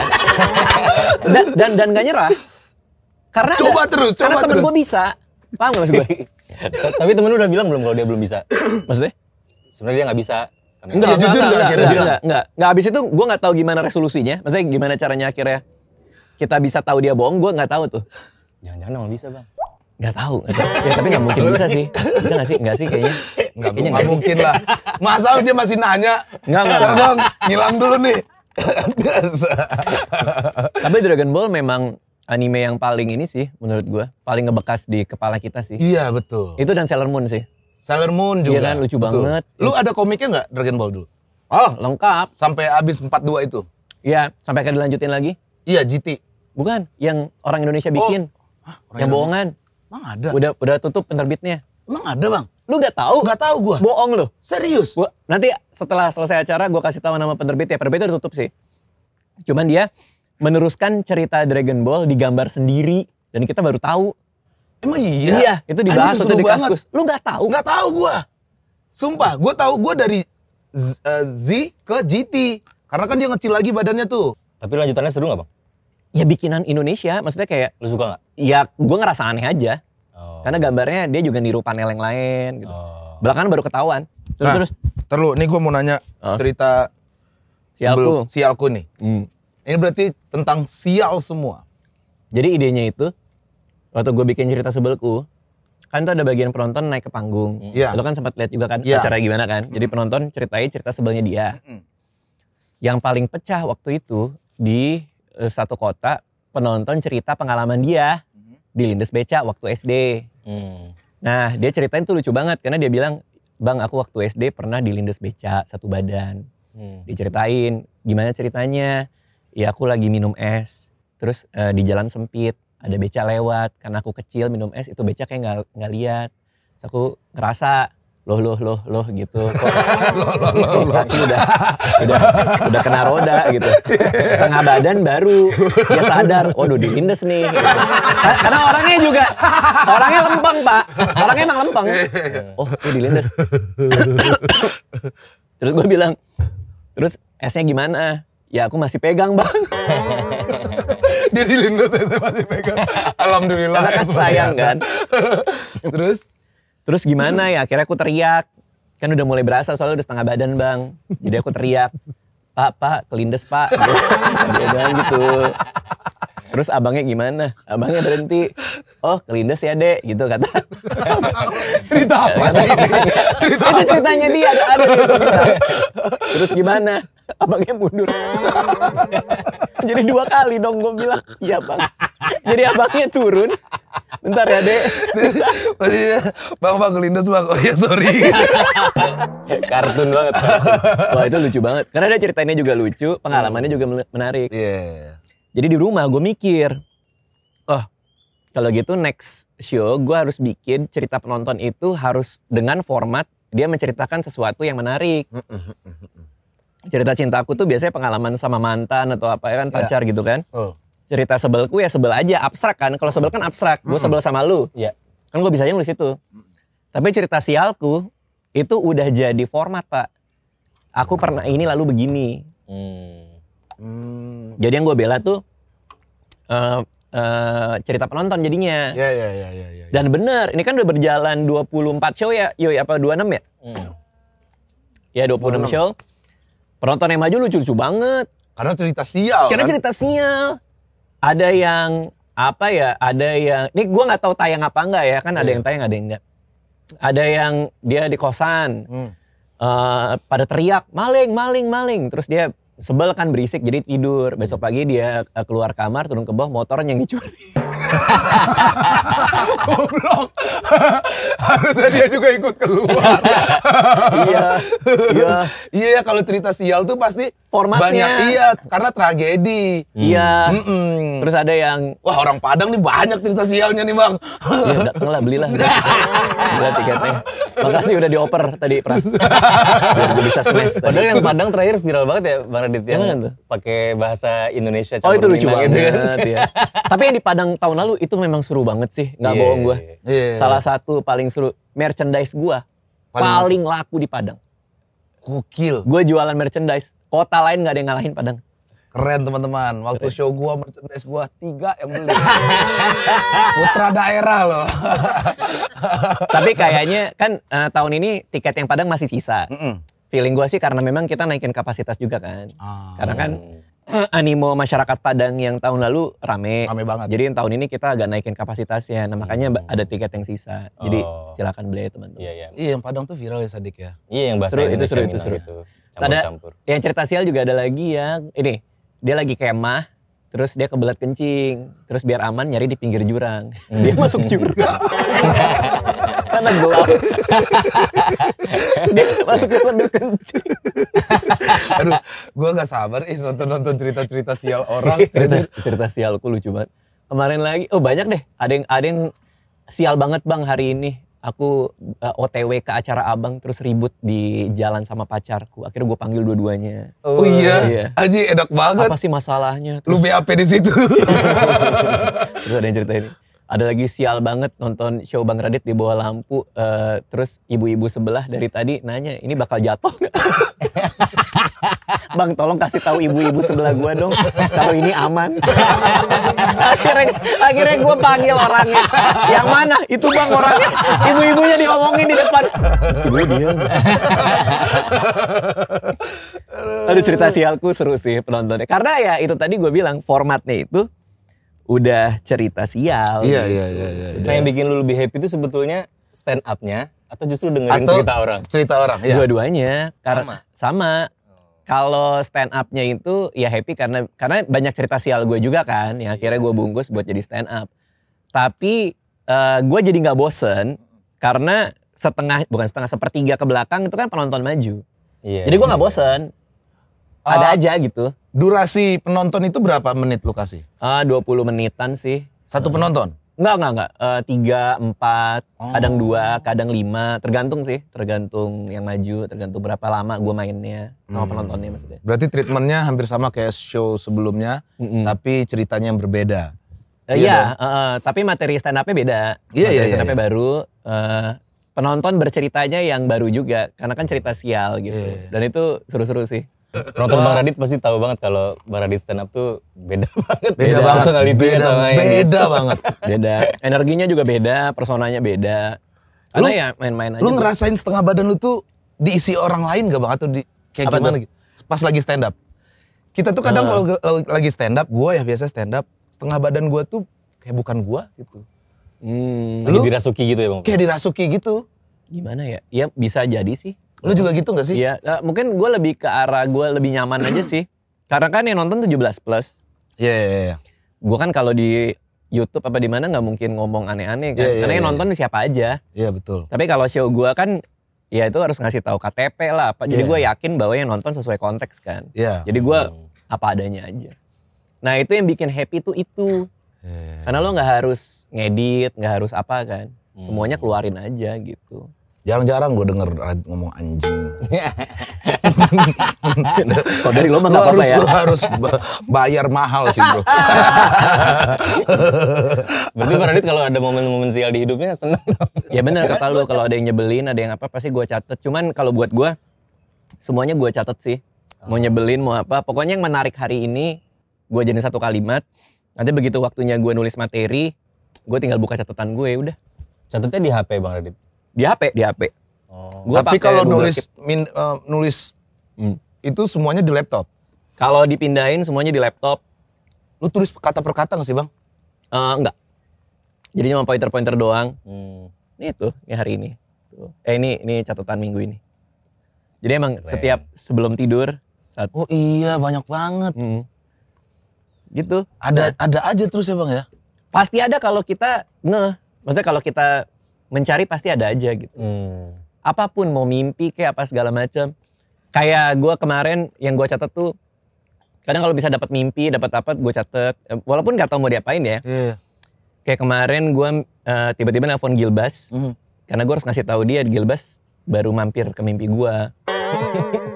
dan, dan dan gak nyerah. Karena coba terus. Coba karena temen gue bisa. Paham gak maksud gue? Tapi temen lu udah bilang belum kalau dia belum bisa. Maksudnya? Sebenarnya dia nggak bisa. Enggak, iya, jujur enggak, enggak, enggak, enggak, enggak, habis itu gue nggak tahu gimana resolusinya, maksudnya gimana caranya akhirnya kita bisa tahu dia bohong, gue nggak tahu tuh. Jangan-jangan emang bisa bang. Gak tahu. Gak Ya, tapi gak mungkin bisa sih. Bisa gak sih? Gak sih kayaknya. Gak, kayaknya gak mungkin lah. Masa dia masih nanya? gak, gak. dong ngilang dulu nih. tapi Dragon Ball memang anime yang paling ini sih menurut gue paling ngebekas di kepala kita sih. Iya betul. Itu dan Sailor Moon sih. Sailor Moon iya juga. Iya kan lucu betul. banget. Lu ada komiknya gak Dragon Ball dulu? Oh lengkap. Sampai abis 42 itu? Iya sampai akan dilanjutin lagi. Iya GT. Bukan, yang orang Indonesia bikin. Oh. Hah, orang yang Indonesia. bohongan. Emang ada? Udah udah tutup penerbitnya. Emang ada bang? Lu gak tahu? Gak tahu gue. Boong lu. Serius? Gua, nanti setelah selesai acara gue kasih tahu nama penerbit ya. Penerbitnya udah tutup sih. Cuman dia meneruskan cerita Dragon Ball digambar sendiri dan kita baru tahu. Emang iya? Iya, itu dibahas Anjir, itu di kaskus. Lu gak tahu? Gak tahu gue. Sumpah, gue tahu gue dari Z, uh, Z ke GT. Karena kan dia ngecil lagi badannya tuh. Tapi lanjutannya seru gak bang? ya bikinan Indonesia maksudnya kayak lu suka gak? ya gue ngerasa aneh aja oh. karena gambarnya dia juga niru panel yang lain gitu oh. belakangan baru ketahuan terus nah, terus terlu nih gue mau nanya oh. cerita sialku sialku nih hmm. ini berarti tentang sial semua jadi idenya itu waktu gue bikin cerita sebelku kan tuh ada bagian penonton naik ke panggung hmm. yeah. lo kan sempat lihat juga kan yeah. acara gimana kan jadi hmm. penonton ceritain cerita sebelnya dia mm. yang paling pecah waktu itu di Eh, satu kota penonton cerita pengalaman dia mhm. di Lindes Beca waktu SD. Hmm. Nah dia ceritain tuh lucu banget karena dia bilang bang aku waktu SD pernah di Lindes Beca satu badan. Hmm. Diceritain gimana ceritanya. Ya aku lagi minum es terus e, di jalan sempit ada beca lewat karena aku kecil minum es itu beca kayak nggak nggak lihat. Terus aku ngerasa loh loh loh loh gitu loh, loh, loh, loh. kaki udah udah udah kena roda gitu setengah badan baru dia sadar waduh diindes nih gitu. karena orangnya juga orangnya lempeng pak orangnya emang lempeng oh ini dilindes terus gue bilang terus esnya gimana ya aku masih pegang bang dia dilindes saya masih pegang alhamdulillah karena ya, kan sayang kan terus Terus gimana ya? Akhirnya aku teriak. Kan udah mulai berasa soalnya udah setengah badan bang. Jadi aku teriak. Pak, pak, kelindes pak. Dia gitu. Terus abangnya gimana? Abangnya berhenti. Oh, kelindes ya, Dek, gitu kata. cerita apa sih? Gitu. cerita itu ceritanya dia ada ada gitu. Terus gimana? Abangnya mundur. Jadi dua kali dong gue bilang, "Iya, Bang." Jadi abangnya turun. Bentar ya, Dek. Maksudnya, Bang, Bang, kelindes, Bang. Oh ya, sorry. kartun banget. Wah, itu lucu banget. Karena ada ceritanya juga lucu, pengalamannya juga menarik. Iya. Jadi di rumah gue mikir, oh kalau gitu next show gue harus bikin cerita penonton itu harus dengan format dia menceritakan sesuatu yang menarik. Cerita cintaku tuh biasanya pengalaman sama mantan atau apa ya kan iya. pacar gitu kan. Oh. Cerita sebelku ya sebel aja, abstrak kan. Kalau sebel kan abstrak, gue sebel sama lu. Yeah. Kan gue bisanya nulis itu. Tapi cerita sialku itu udah jadi format pak. Aku pernah ini lalu begini. Hmm Hmm. Jadi yang gue bela tuh uh, uh, cerita penonton jadinya. Iya, iya, iya, Ya, ya. Dan bener, ini kan udah berjalan 24 show ya, yoi ya, apa 26 ya? Hmm. Ya 26, 26 show. Penonton yang maju lucu-lucu banget. Karena cerita sial. Karena kan? cerita sial. Ada yang apa ya? Ada yang ini gue nggak tahu tayang apa enggak ya? Kan ada yeah. yang tayang, ada yang enggak. Ada yang dia di kosan. Hmm. Uh, pada teriak maling maling maling terus dia sebel kan berisik jadi tidur besok hmm. pagi dia eh, keluar kamar turun ke bawah motornya yang dicuri goblok harusnya dia juga ikut keluar iya iya iya kalau cerita sial tuh pasti formatnya. Banyak iya, karena tragedi. Iya. Mm -mm. Terus ada yang wah orang Padang nih banyak cerita sialnya nih bang. Iya dateng lah belilah. beli iya. tiketnya. Makasih udah dioper tadi Pras. Biar gue bisa smash. Tadi. Padahal yang Padang terakhir viral banget ya Bang Radit yang pakai bahasa Indonesia. Oh itu lucu gitu. banget gitu ya. Tapi yang di Padang tahun lalu itu memang seru banget sih, nggak yeah. bohong gue. Yeah. Iya. Iya. Salah satu paling seru merchandise gue paling, paling laku di Padang. Kukil. Gue jualan merchandise Kota lain nggak ada yang ngalahin Padang. Keren teman-teman. Waktu Keren. show gua merchandise gua tiga yang beli. Putra daerah loh. Tapi kayaknya kan uh, tahun ini tiket yang Padang masih sisa. Mm -mm. Feeling gua sih karena memang kita naikin kapasitas juga kan. Ah. Karena kan animo masyarakat Padang yang tahun lalu rame. Rame banget. Jadi tahun ini kita agak naikin kapasitasnya. Nah, makanya hmm. ada tiket yang sisa. Jadi oh. silakan beli teman-teman. Iya, iya. Iya, yang Padang tuh viral ya Sadik ya. Iya, yang bahasa seru, itu seru itu seru. Itu. Campur, -campur. ada yang cerita sial juga ada lagi yang ini dia lagi kemah terus dia kebelat kencing terus biar aman nyari di pinggir jurang hmm. dia masuk jurang karena gelap dia ke sambil kencing aduh gue nggak sabar ih nonton nonton cerita cerita sial orang cerita cerita sialku lucu banget kemarin lagi oh banyak deh ada yang ada yang sial banget bang hari ini aku uh, eh, OTW ke acara abang terus ribut di jalan sama pacarku. Akhirnya gue panggil dua-duanya. Oh, oh, iya, iya. Aji enak banget. Apa sih masalahnya? Terus, Lu BAP di situ. terus ada yang cerita ini ada lagi sial banget nonton show Bang Radit di bawah lampu uh, terus ibu-ibu sebelah dari tadi nanya ini bakal jatuh gak? Bang tolong kasih tahu ibu-ibu sebelah gua dong kalau ini aman. akhirnya akhirnya gua panggil orangnya. Yang mana? Itu Bang orangnya. Ibu-ibunya diomongin di depan. Ibu dia. Aduh cerita sialku seru sih penontonnya. Karena ya itu tadi gue bilang formatnya itu udah cerita sial. Iya, gitu. iya, iya, iya, iya. Nah yang bikin lu lebih happy itu sebetulnya stand up-nya atau justru dengerin atau cerita orang? Cerita orang, iya. Dua-duanya. sama. sama. Oh. Kalau stand up-nya itu ya happy karena karena banyak cerita sial gue juga kan. Ya akhirnya iya. gue bungkus buat jadi stand up. Tapi uh, gue jadi gak bosen karena setengah bukan setengah sepertiga ke belakang itu kan penonton maju. Iya, jadi gue nggak gak iya. bosen. Ah. Ada aja gitu. Durasi penonton itu berapa menit lu kasih? Ah, uh, 20 menitan sih. Satu eh, penonton? Enggak, enggak, enggak. Uh, tiga, empat, oh. kadang dua, kadang lima. Tergantung sih, tergantung yang maju, tergantung berapa lama gue mainnya sama hmm. penontonnya maksudnya. Berarti treatmentnya hampir sama kayak show sebelumnya, mm -hmm. tapi ceritanya yang berbeda. Uh, iya, iya uh, tapi materi stand up-nya beda. Iya, materi iya, iya stand up-nya iya. baru. Uh, penonton berceritanya yang baru juga, karena kan cerita sial gitu. Iya, iya. iya. Dan itu seru-seru sih. Penonton Bang Radit pasti tahu banget kalau Bang Radit stand up tuh beda banget. Beda, beda banget. Personalitinya beda, sama beda Beda banget. beda. Energinya juga beda, personanya beda. Karena lu, ya main-main aja. Lu ngerasain setengah badan lu tuh diisi orang lain gak Bang? Atau di, kayak Apa gimana? Itu? Pas lagi stand up. Kita tuh kadang uh. kalau lagi stand up, gua ya biasa stand up, setengah badan gua tuh kayak bukan gua gitu. Hmm. Lagi dirasuki gitu ya Bang? Kayak dirasuki gitu. Gimana ya? Ya bisa jadi sih Lu juga gitu gak sih? Iya, uh, mungkin gue lebih ke arah gue lebih nyaman aja sih. Karena kan yang nonton 17 plus. Iya, yeah, iya, yeah, iya. Yeah. Gue kan kalau di YouTube apa di mana nggak mungkin ngomong aneh-aneh kan. Yeah, yeah, Karena yang yeah. nonton iya. siapa aja. Iya, yeah, betul. Tapi kalau show gue kan ya itu harus ngasih tahu KTP lah apa. Jadi yeah. gue yakin bahwa yang nonton sesuai konteks kan. Iya. Yeah. Jadi gue hmm. apa adanya aja. Nah, itu yang bikin happy tuh itu. Yeah. Iya, iya. Karena lo gak harus ngedit, gak harus apa kan. Hmm. Semuanya keluarin aja gitu. Jarang-jarang gue denger ngomong anjing. Kalau dari lo mah gak apa-apa ya. Lo harus bayar mahal sih bro. Berarti Pak Radit kalau ada momen-momen sial di hidupnya seneng. ya bener kata lo kalau ada yang nyebelin ada yang apa pasti gue catet. Cuman kalau buat gue semuanya gue catet sih. Mau nyebelin mau apa. Pokoknya yang menarik hari ini gue jadi satu kalimat. Nanti begitu waktunya gue nulis materi gue tinggal buka catatan gue ya udah. Catetnya di HP Bang Radit? Di HP, di HP. Oh. Gua Tapi kalau nulis min, uh, nulis hmm. itu semuanya di laptop. Kalau dipindahin semuanya di laptop. Lu tulis kata per kata gak sih, Bang? Uh, eh, enggak. Jadi cuma pointer-pointer doang. Hmm. Ini tuh, ini hari ini. Tuh. Eh ini ini catatan minggu ini. Jadi emang Keren. setiap sebelum tidur saat Oh iya, banyak banget. Hmm. Gitu. Ada ada aja terus ya, Bang ya? Pasti ada kalau kita nge. Maksudnya kalau kita mencari pasti ada aja gitu. Hmm. Apapun mau mimpi kayak apa segala macam. Kayak gue kemarin yang gue catat tuh kadang kalau bisa dapat mimpi dapat apa gue catat eh, walaupun gak tau mau diapain ya. Yeah. Kayak kemarin gue uh, tiba-tiba nelfon Gilbas mm. karena gue harus ngasih tahu dia Gilbas baru mampir ke mimpi gue.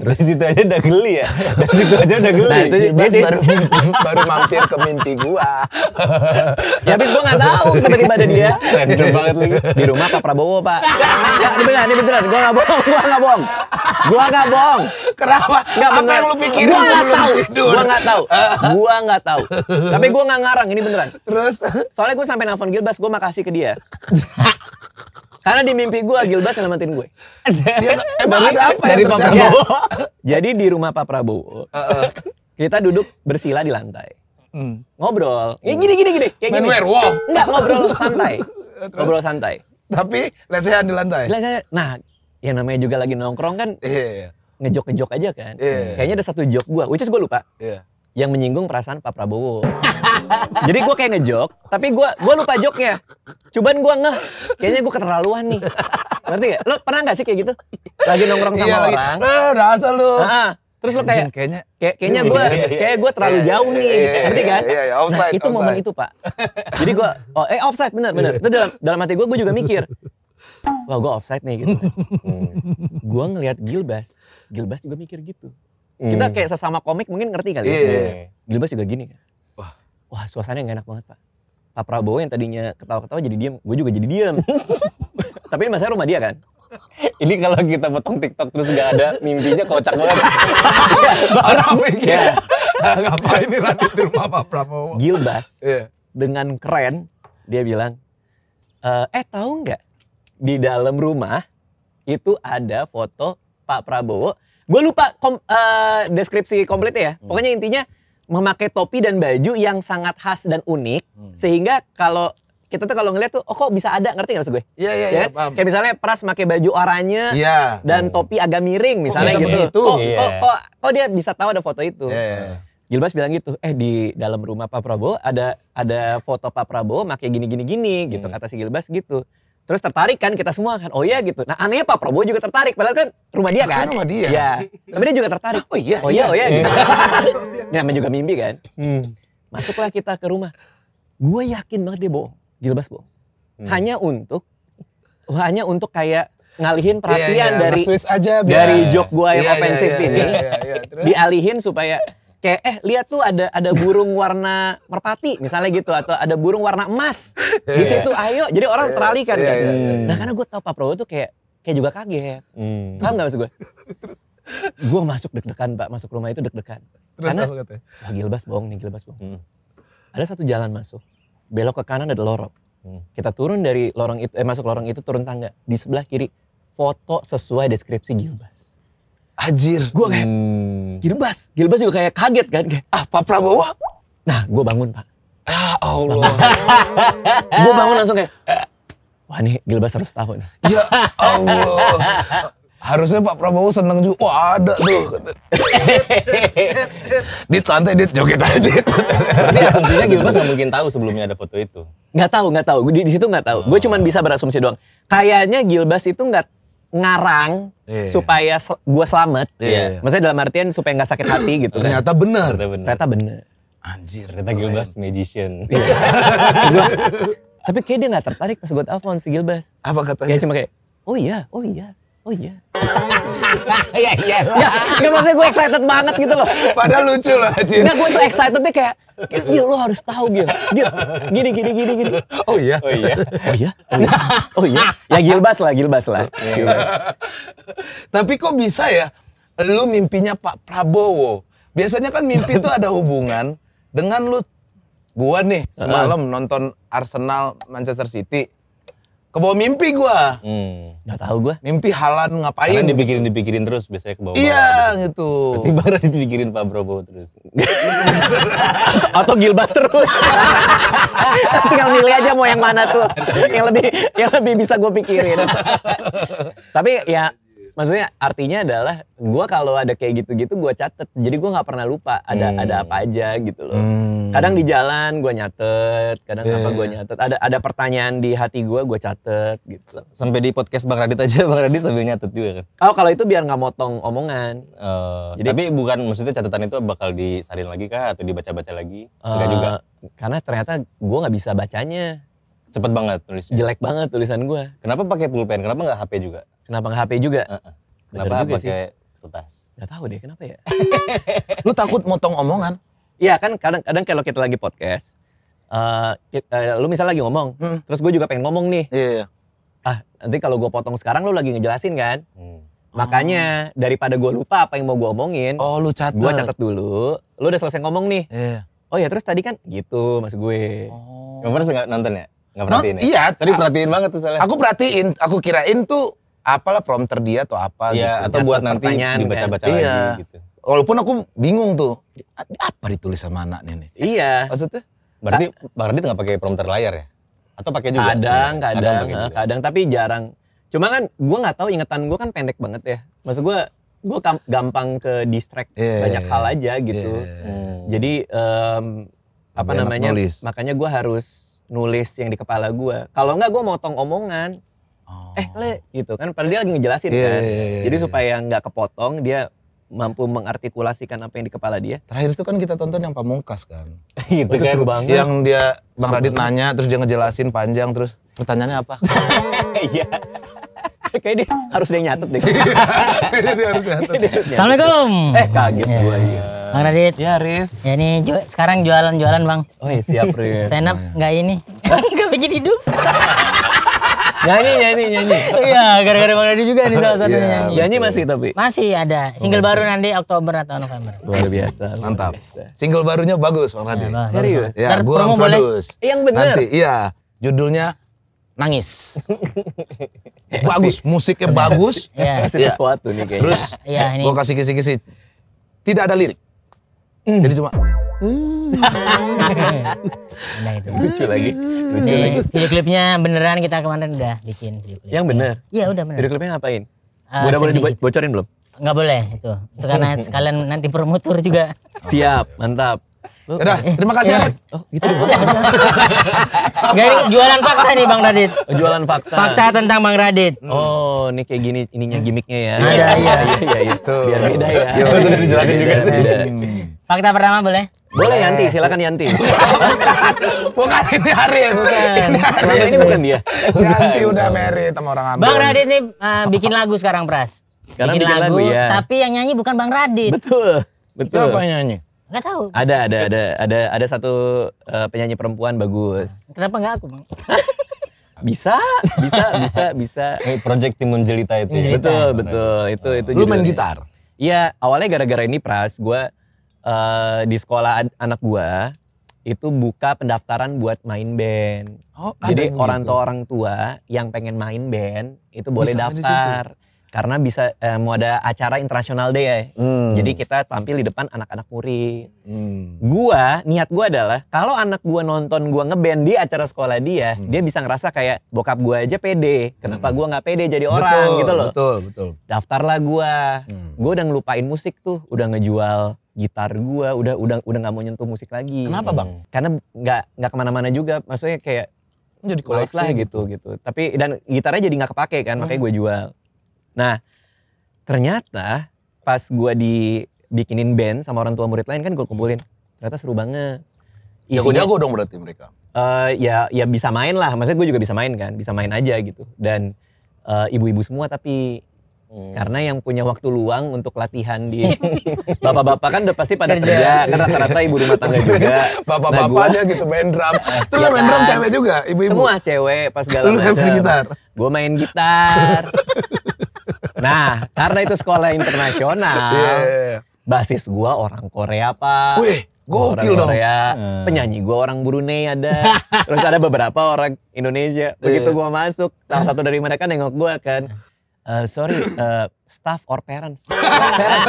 Terus situ aja udah geli ya. Dari situ aja udah geli. Nah, itu pas baru baru mampir ke mimpi gua. ya habis gua nggak tahu tiba-tiba ada dia. Random banget lagi. Di rumah Pak Prabowo, Pak. ya, ini beneran, ini beneran. Gua nggak bohong, gua nggak bohong. Gua nggak bohong. Kenapa? Gak Apa yang lu pikirin gua sebelum tahu. tidur? Gua nggak tahu. Gua nggak tahu. Tapi gua nggak ngarang, ini beneran. Terus? Soalnya gua sampai nelpon Gilbas, gua makasih ke dia. Karena di mimpi gue Gilbas nyelamatin gue. emang ada apa dari Pak Prabowo? Jadi di rumah Pak Prabowo, kita duduk bersila di lantai. Hmm. Ngobrol. Ya hmm. gini gini gini. Kayak wow. gini. Enggak, ngobrol santai. ngobrol santai. Tapi lesehan di lantai. Lesehan. Nah, yang namanya juga lagi nongkrong kan. Iya, iya, iya. Ngejok-ngejok aja kan. Kayaknya ada satu jok gue, which is gue lupa yang menyinggung perasaan Pak Prabowo. Jadi gue kayak ngejok, tapi gue gua lupa joknya. Cuman gue ngeh, kayaknya gue keterlaluan nih. Ngerti gak? Lo pernah gak sih kayak gitu? Lagi nongkrong sama iya, orang. Eh, dasar lu. Nah, terus lo kayak, kayaknya, kayak, kayaknya gue iya, iya, iya. kayak gue terlalu jauh nih. Ngerti kan? Iya iya, nah, itu momen itu pak. Jadi gue, oh, eh offside bener, bener. Itu dalam, dalam hati gue, gue juga mikir. Wah gue offside nih gitu. hmm. Gue ngelihat Gilbas, Gilbas juga mikir gitu. Hmm. Kita kayak sesama komik mungkin ngerti kali yeah. ya. Gilbas iya, iya, iya. juga gini. Wah, wah suasananya gak enak banget pak. Pak Prabowo yang tadinya ketawa-ketawa jadi diam, gue juga jadi diam. Tapi ini masa rumah dia kan? Ini kalau kita potong TikTok terus gak ada mimpinya kocak banget. Baru ya. Nah, ngapain ini nanti di rumah Pak Prabowo? Gilbas dengan keren dia bilang, e, eh tahu nggak di dalam rumah itu ada foto Pak Prabowo Gue lupa kom, uh, deskripsi komplitnya ya. Hmm. Pokoknya intinya memakai topi dan baju yang sangat khas dan unik hmm. sehingga kalau kita tuh kalau ngeliat tuh oh kok bisa ada ngerti gak maksud gue? Iya iya ya iya. Kan? Kayak misalnya Pras pakai baju oranye yeah. dan topi agak miring misalnya gitu. kok gitu. Kok, oh, kok, kok dia bisa tahu ada foto itu? Yeah. Iya, iya. Gilbas bilang gitu, eh di dalam rumah Pak Prabowo ada ada foto Pak Prabowo pakai gini gini gini gitu hmm. kata si Gilbas gitu. Terus tertarik kan kita semua kan, oh iya gitu. Nah anehnya Pak Prabowo juga tertarik, padahal kan rumah dia kan? kan. Rumah dia. Iya. Tapi dia juga tertarik. Oh iya. Oh iya, iya. oh iya. iya. Gitu. nah namanya juga mimpi kan. Hmm. Masuklah kita ke rumah. Gue yakin banget dia bohong, Gilbas bohong. Hmm. Hanya untuk, hanya untuk kayak ngalihin iya, iya. perhatian yeah, yeah, dari switch aja biar. dari ya. joke gue yang yeah, ofensif yeah, yeah, ini yeah, yeah, yeah. dialihin supaya kayak eh lihat tuh ada ada burung warna merpati misalnya gitu atau ada burung warna emas iya, di iya. situ ayo jadi orang iya, teralih kan nah karena gue tau Pak Prabowo tuh kayak kayak juga kaget hmm. kamu nggak maksud gue terus gue masuk deg-degan pak masuk rumah itu deg-degan karena wah Gilbas bohong nih Gilbas bohong hmm. ada satu jalan masuk belok ke kanan ada lorong hmm. kita turun dari lorong itu eh masuk lorong itu turun tangga di sebelah kiri foto sesuai deskripsi Gilbas ajir Gue kayak hmm. Gilbas. Gilbas juga kayak kaget kan. Kayak, ah Pak Prabowo. Nah gue bangun Pak. Ya Allah. gue bangun langsung kayak. Wah ini Gilbas harus tahu. Nih. Ya Allah. Harusnya Pak Prabowo seneng juga. Wah ada tuh. dit santai dit joget aja dit. Berarti asumsinya Gilbas gak mungkin tahu sebelumnya ada foto itu. Gak tahu gak tahu. Di, di situ nggak tahu. Gue cuman bisa berasumsi doang. Kayaknya Gilbas itu gak ngarang yeah. supaya sel gue selamat. Yeah. Iya. Maksudnya dalam artian supaya nggak sakit hati gitu. Kan. Ternyata kan. benar. Ternyata benar. Anjir. Ternyata Gilbas magician. Iya. tapi kayak dia nggak tertarik pas gue telepon si Gilbas. Apa katanya? Kayak cuma kayak, oh iya, oh iya oh iya ya iya nggak ya, ya, maksudnya gue excited banget gitu loh padahal lucu loh Haji nggak gue tuh excitednya kayak Gil iya, iya, lo harus tahu Gil Gil gini gini gini gini oh iya oh iya oh iya oh iya, oh, iya. ya Gilbas lah Gilbas lah Gilbas. Iya. tapi kok bisa ya lu mimpinya Pak Prabowo biasanya kan mimpi itu ada hubungan dengan lu gua nih semalam nonton Arsenal Manchester City ke bawah mimpi gua. Hmm. Gak tahu gua. Mimpi halan ngapain. Halan dipikirin dipikirin terus biasanya ke bawah. Iya gitu. gitu. Tiba-tiba Bara dipikirin Pak Prabowo terus. Atau Gilbas terus. Tinggal milih aja mau yang mana tuh. yang lebih yang lebih bisa gua pikirin. Tapi ya maksudnya artinya adalah gue kalau ada kayak gitu-gitu gue catet jadi gue nggak pernah lupa ada hmm. ada apa aja gitu loh hmm. kadang di jalan gue nyatet kadang yeah. apa gue iya. nyatet ada ada pertanyaan di hati gue gue catet gitu sampai di podcast bang Radit aja bang Radit sambil nyatet juga kan oh kalau itu biar nggak motong omongan uh, jadi tapi bukan maksudnya catatan itu bakal disalin lagi kah atau dibaca-baca lagi enggak uh, juga karena ternyata gue nggak bisa bacanya Cepet banget tulis, Jelek banget tulisan gue. Kenapa pakai pulpen? Kenapa nggak HP juga? Kenapa nggak HP juga? Uh -uh. Kenapa pakai kertas? Gak tahu deh kenapa ya. Lu takut motong omongan? Iya kan kadang-kadang kalau kita lagi podcast, uh, uh, lu misal lagi ngomong, hmm. terus gue juga pengen ngomong nih. Iya. iya. Ah nanti kalau gue potong sekarang lu lagi ngejelasin kan? Hmm. Makanya oh. daripada gue lupa apa yang mau gue omongin. Oh lu catat. Gue catat dulu. Lu udah selesai ngomong nih. Iya. Yeah. Oh ya terus tadi kan gitu mas gue. Oh. Yang pernah nonton ya? Gak perhatiin no, ya? Iya. Tadi perhatiin banget tuh soalnya. Aku perhatiin, aku kirain tuh apalah prompter dia atau apa ya, gitu. Atau buat nanti dibaca-baca kan? lagi iya. gitu. Walaupun aku bingung tuh, apa ditulis sama anak nenek? Eh, iya. Maksudnya? Berarti berarti nggak pakai prompter layar ya? Atau pakai juga? Kadang, sih, kadang, kadang, kadang, eh, kadang, tapi jarang. Cuma kan gue nggak tahu ingetan gue kan pendek banget ya. Maksud gue gue gampang ke distract yeah, iya, banyak yeah, hal aja gitu. Yeah. Hmm. Iya, iya. Jadi um, apa Lebih namanya? Makanya gue harus nulis yang di kepala gue. Kalau enggak gue motong omongan. Oh. Eh le gitu kan. Padahal dia lagi ngejelasin yeah, kan. Yeah, yeah, yeah, Jadi iya. supaya nggak kepotong dia mampu mengartikulasikan apa yang di kepala dia. Terakhir itu kan kita tonton yang pamungkas kan. Gitu itu, kan seru banget. Yang dia Bang Radit nanya terus dia ngejelasin panjang terus pertanyaannya apa? Iya. Kayaknya kayak dia harus dia nyatet deh. Iya. dia harus nyatet. Assalamualaikum. Eh kaget gue ya. Bang Radit. Ya Rif. Ya ini ju sekarang jualan-jualan Bang. Oh iya siap Rif. Stand up enggak nah. ini. Gak bikin hidup. nyanyi nyanyi nyanyi. Iya, gara-gara Bang Radit juga nih salah satunya yeah. nyanyi. Nyanyi masih tapi. Masih ada. Single oh, baru nanti Oktober atau November. Luar biasa. Mantap. Single barunya bagus Bang Radit. Ya, Serius. Ya, gua produce. Boleh. Yang benar. Nanti iya. Judulnya nangis. bagus, musiknya bagus. Iya. Kasih iya. sesuatu nih kayaknya. Terus ya, ini. gua kasih kisi-kisi. Tidak ada lirik. Mm. Jadi cuma nah, itu. Lucu lagi. Lucu lagi. Video klipnya beneran kita kemarin udah bikin video klip. Yang bener? Iya udah bener. Video klipnya ngapain? Uh, udah boleh dibocorin belum? Nggak boleh itu. Itu karena sekalian nanti promotor juga. Siap, mantap. Udah, terima kasih Adit. Oh, gitu. Gak, jualan fakta nih Bang Radit. jualan fakta. Fakta tentang Bang Radit. Oh, ini kayak gini ininya gimmicknya ya. Iya, iya, iya, itu. Biar beda ya. Iya, itu udah dijelasin juga sih. Fakta pertama boleh? Boleh Yanti, silakan Yanti. bukan ini hari Bukan. Ini, ini bukan dia. Yanti udah married sama orang Ambon. Bang Radit nih uh, bikin lagu sekarang Pras. bikin, bikin lagu, lagu ya. tapi yang nyanyi bukan Bang Radit. Betul. Betul. Siapa yang nyanyi? Enggak tahu. Ada ada ada ada ada satu uh, penyanyi perempuan bagus. Kenapa enggak aku, Bang? bisa, bisa, bisa, bisa. Hey, Project Timun Jelita itu. Ya? Jelita. Betul, betul. Itu oh. itu. Lu main gitar? Iya, awalnya gara-gara ini Pras, gue uh, di sekolah anak gue itu buka pendaftaran buat main band. Oh, Jadi orang gitu? tua orang tua yang pengen main band itu boleh Bisa daftar karena bisa eh, mau ada acara internasional deh ya. Hmm. Jadi kita tampil di depan anak-anak murid. Hmm. Gua niat gua adalah kalau anak gua nonton gua ngeband di acara sekolah dia, hmm. dia bisa ngerasa kayak bokap gua aja pede. Kenapa hmm. gua nggak pede jadi orang betul, gitu loh. Betul, betul. Daftarlah gua. Hmm. Gua udah ngelupain musik tuh, udah ngejual gitar gua, udah udah udah nggak mau nyentuh musik lagi. Kenapa, Bang? Hmm. Karena nggak nggak kemana mana juga. Maksudnya kayak jadi koleksi lah gitu gitu. Tapi dan gitarnya jadi nggak kepake kan, hmm. makanya gua jual. Nah, ternyata pas gue dibikinin band sama orang tua murid lain kan gue kumpulin. Ternyata seru banget. Jago-jago ya, dong berarti mereka. Uh, ya ya bisa main lah. Maksudnya gue juga bisa main kan, bisa main aja gitu. Dan ibu eh, ibu-ibu semua tapi Hmm. Karena yang punya waktu luang untuk latihan di bapak-bapak kan udah pasti pada kerja, karena rata-rata ibu rumah tangga juga. Bapak-bapak nah, aja gitu main drum. Nah, Itu ya main drum cewek juga, ibu-ibu. Semua cewek pas segala macam. gitar. Gue main gitar. Nah, karena itu sekolah internasional, yeah. basis gua orang Korea, Pak. Wih, gokil dong. Korea, hmm. penyanyi gua orang Brunei ada. Terus ada beberapa orang Indonesia. Begitu yeah. gua masuk, salah satu dari mereka nengok gua kan Uh, sorry, uh, staff or parents? parents,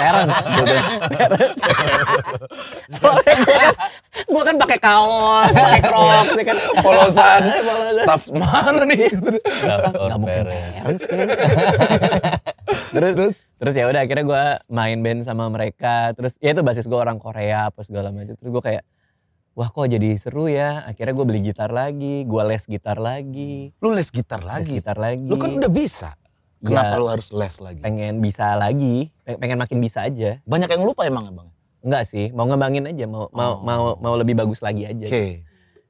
parents, gitu. parents. Soalnya gue kan, pakai kaos, pakai iya. crocs, ya kan. Polosan, staff mana nih? Staff Gak mungkin parents, kan? terus terus terus ya udah akhirnya gue main band sama mereka terus ya itu basis gue orang Korea pas segala macam terus gue kayak wah kok jadi seru ya akhirnya gue beli gitar lagi gue les gitar lagi lu les gitar lagi les gitar lagi lu kan udah bisa Kenapa ya, lu harus les lagi? Pengen bisa lagi, pengen makin bisa aja. Banyak yang lupa emang bang? Enggak sih, mau ngembangin aja, mau oh. mau mau mau lebih bagus lagi aja. Oke. Okay.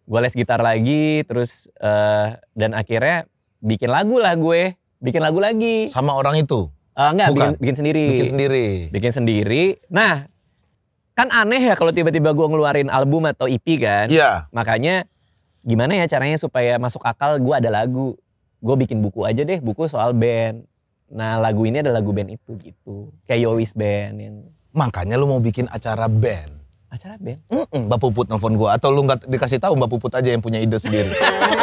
Gue les gitar lagi, terus uh, dan akhirnya bikin lagu lah gue, bikin lagu lagi. Sama orang itu? Uh, enggak, Bukan. bikin, bikin sendiri. Bikin sendiri. Bikin sendiri. Nah, kan aneh ya kalau tiba-tiba gue ngeluarin album atau EP kan. Iya. Yeah. Makanya gimana ya caranya supaya masuk akal gue ada lagu gue bikin buku aja deh buku soal band nah lagu ini adalah lagu band itu gitu kayak Yowis band yang makanya lu mau bikin acara band acara band? Mm -mm, Mbak Puput nelfon gue, atau lu nggak dikasih tahu Mbak Puput aja yang punya ide sendiri?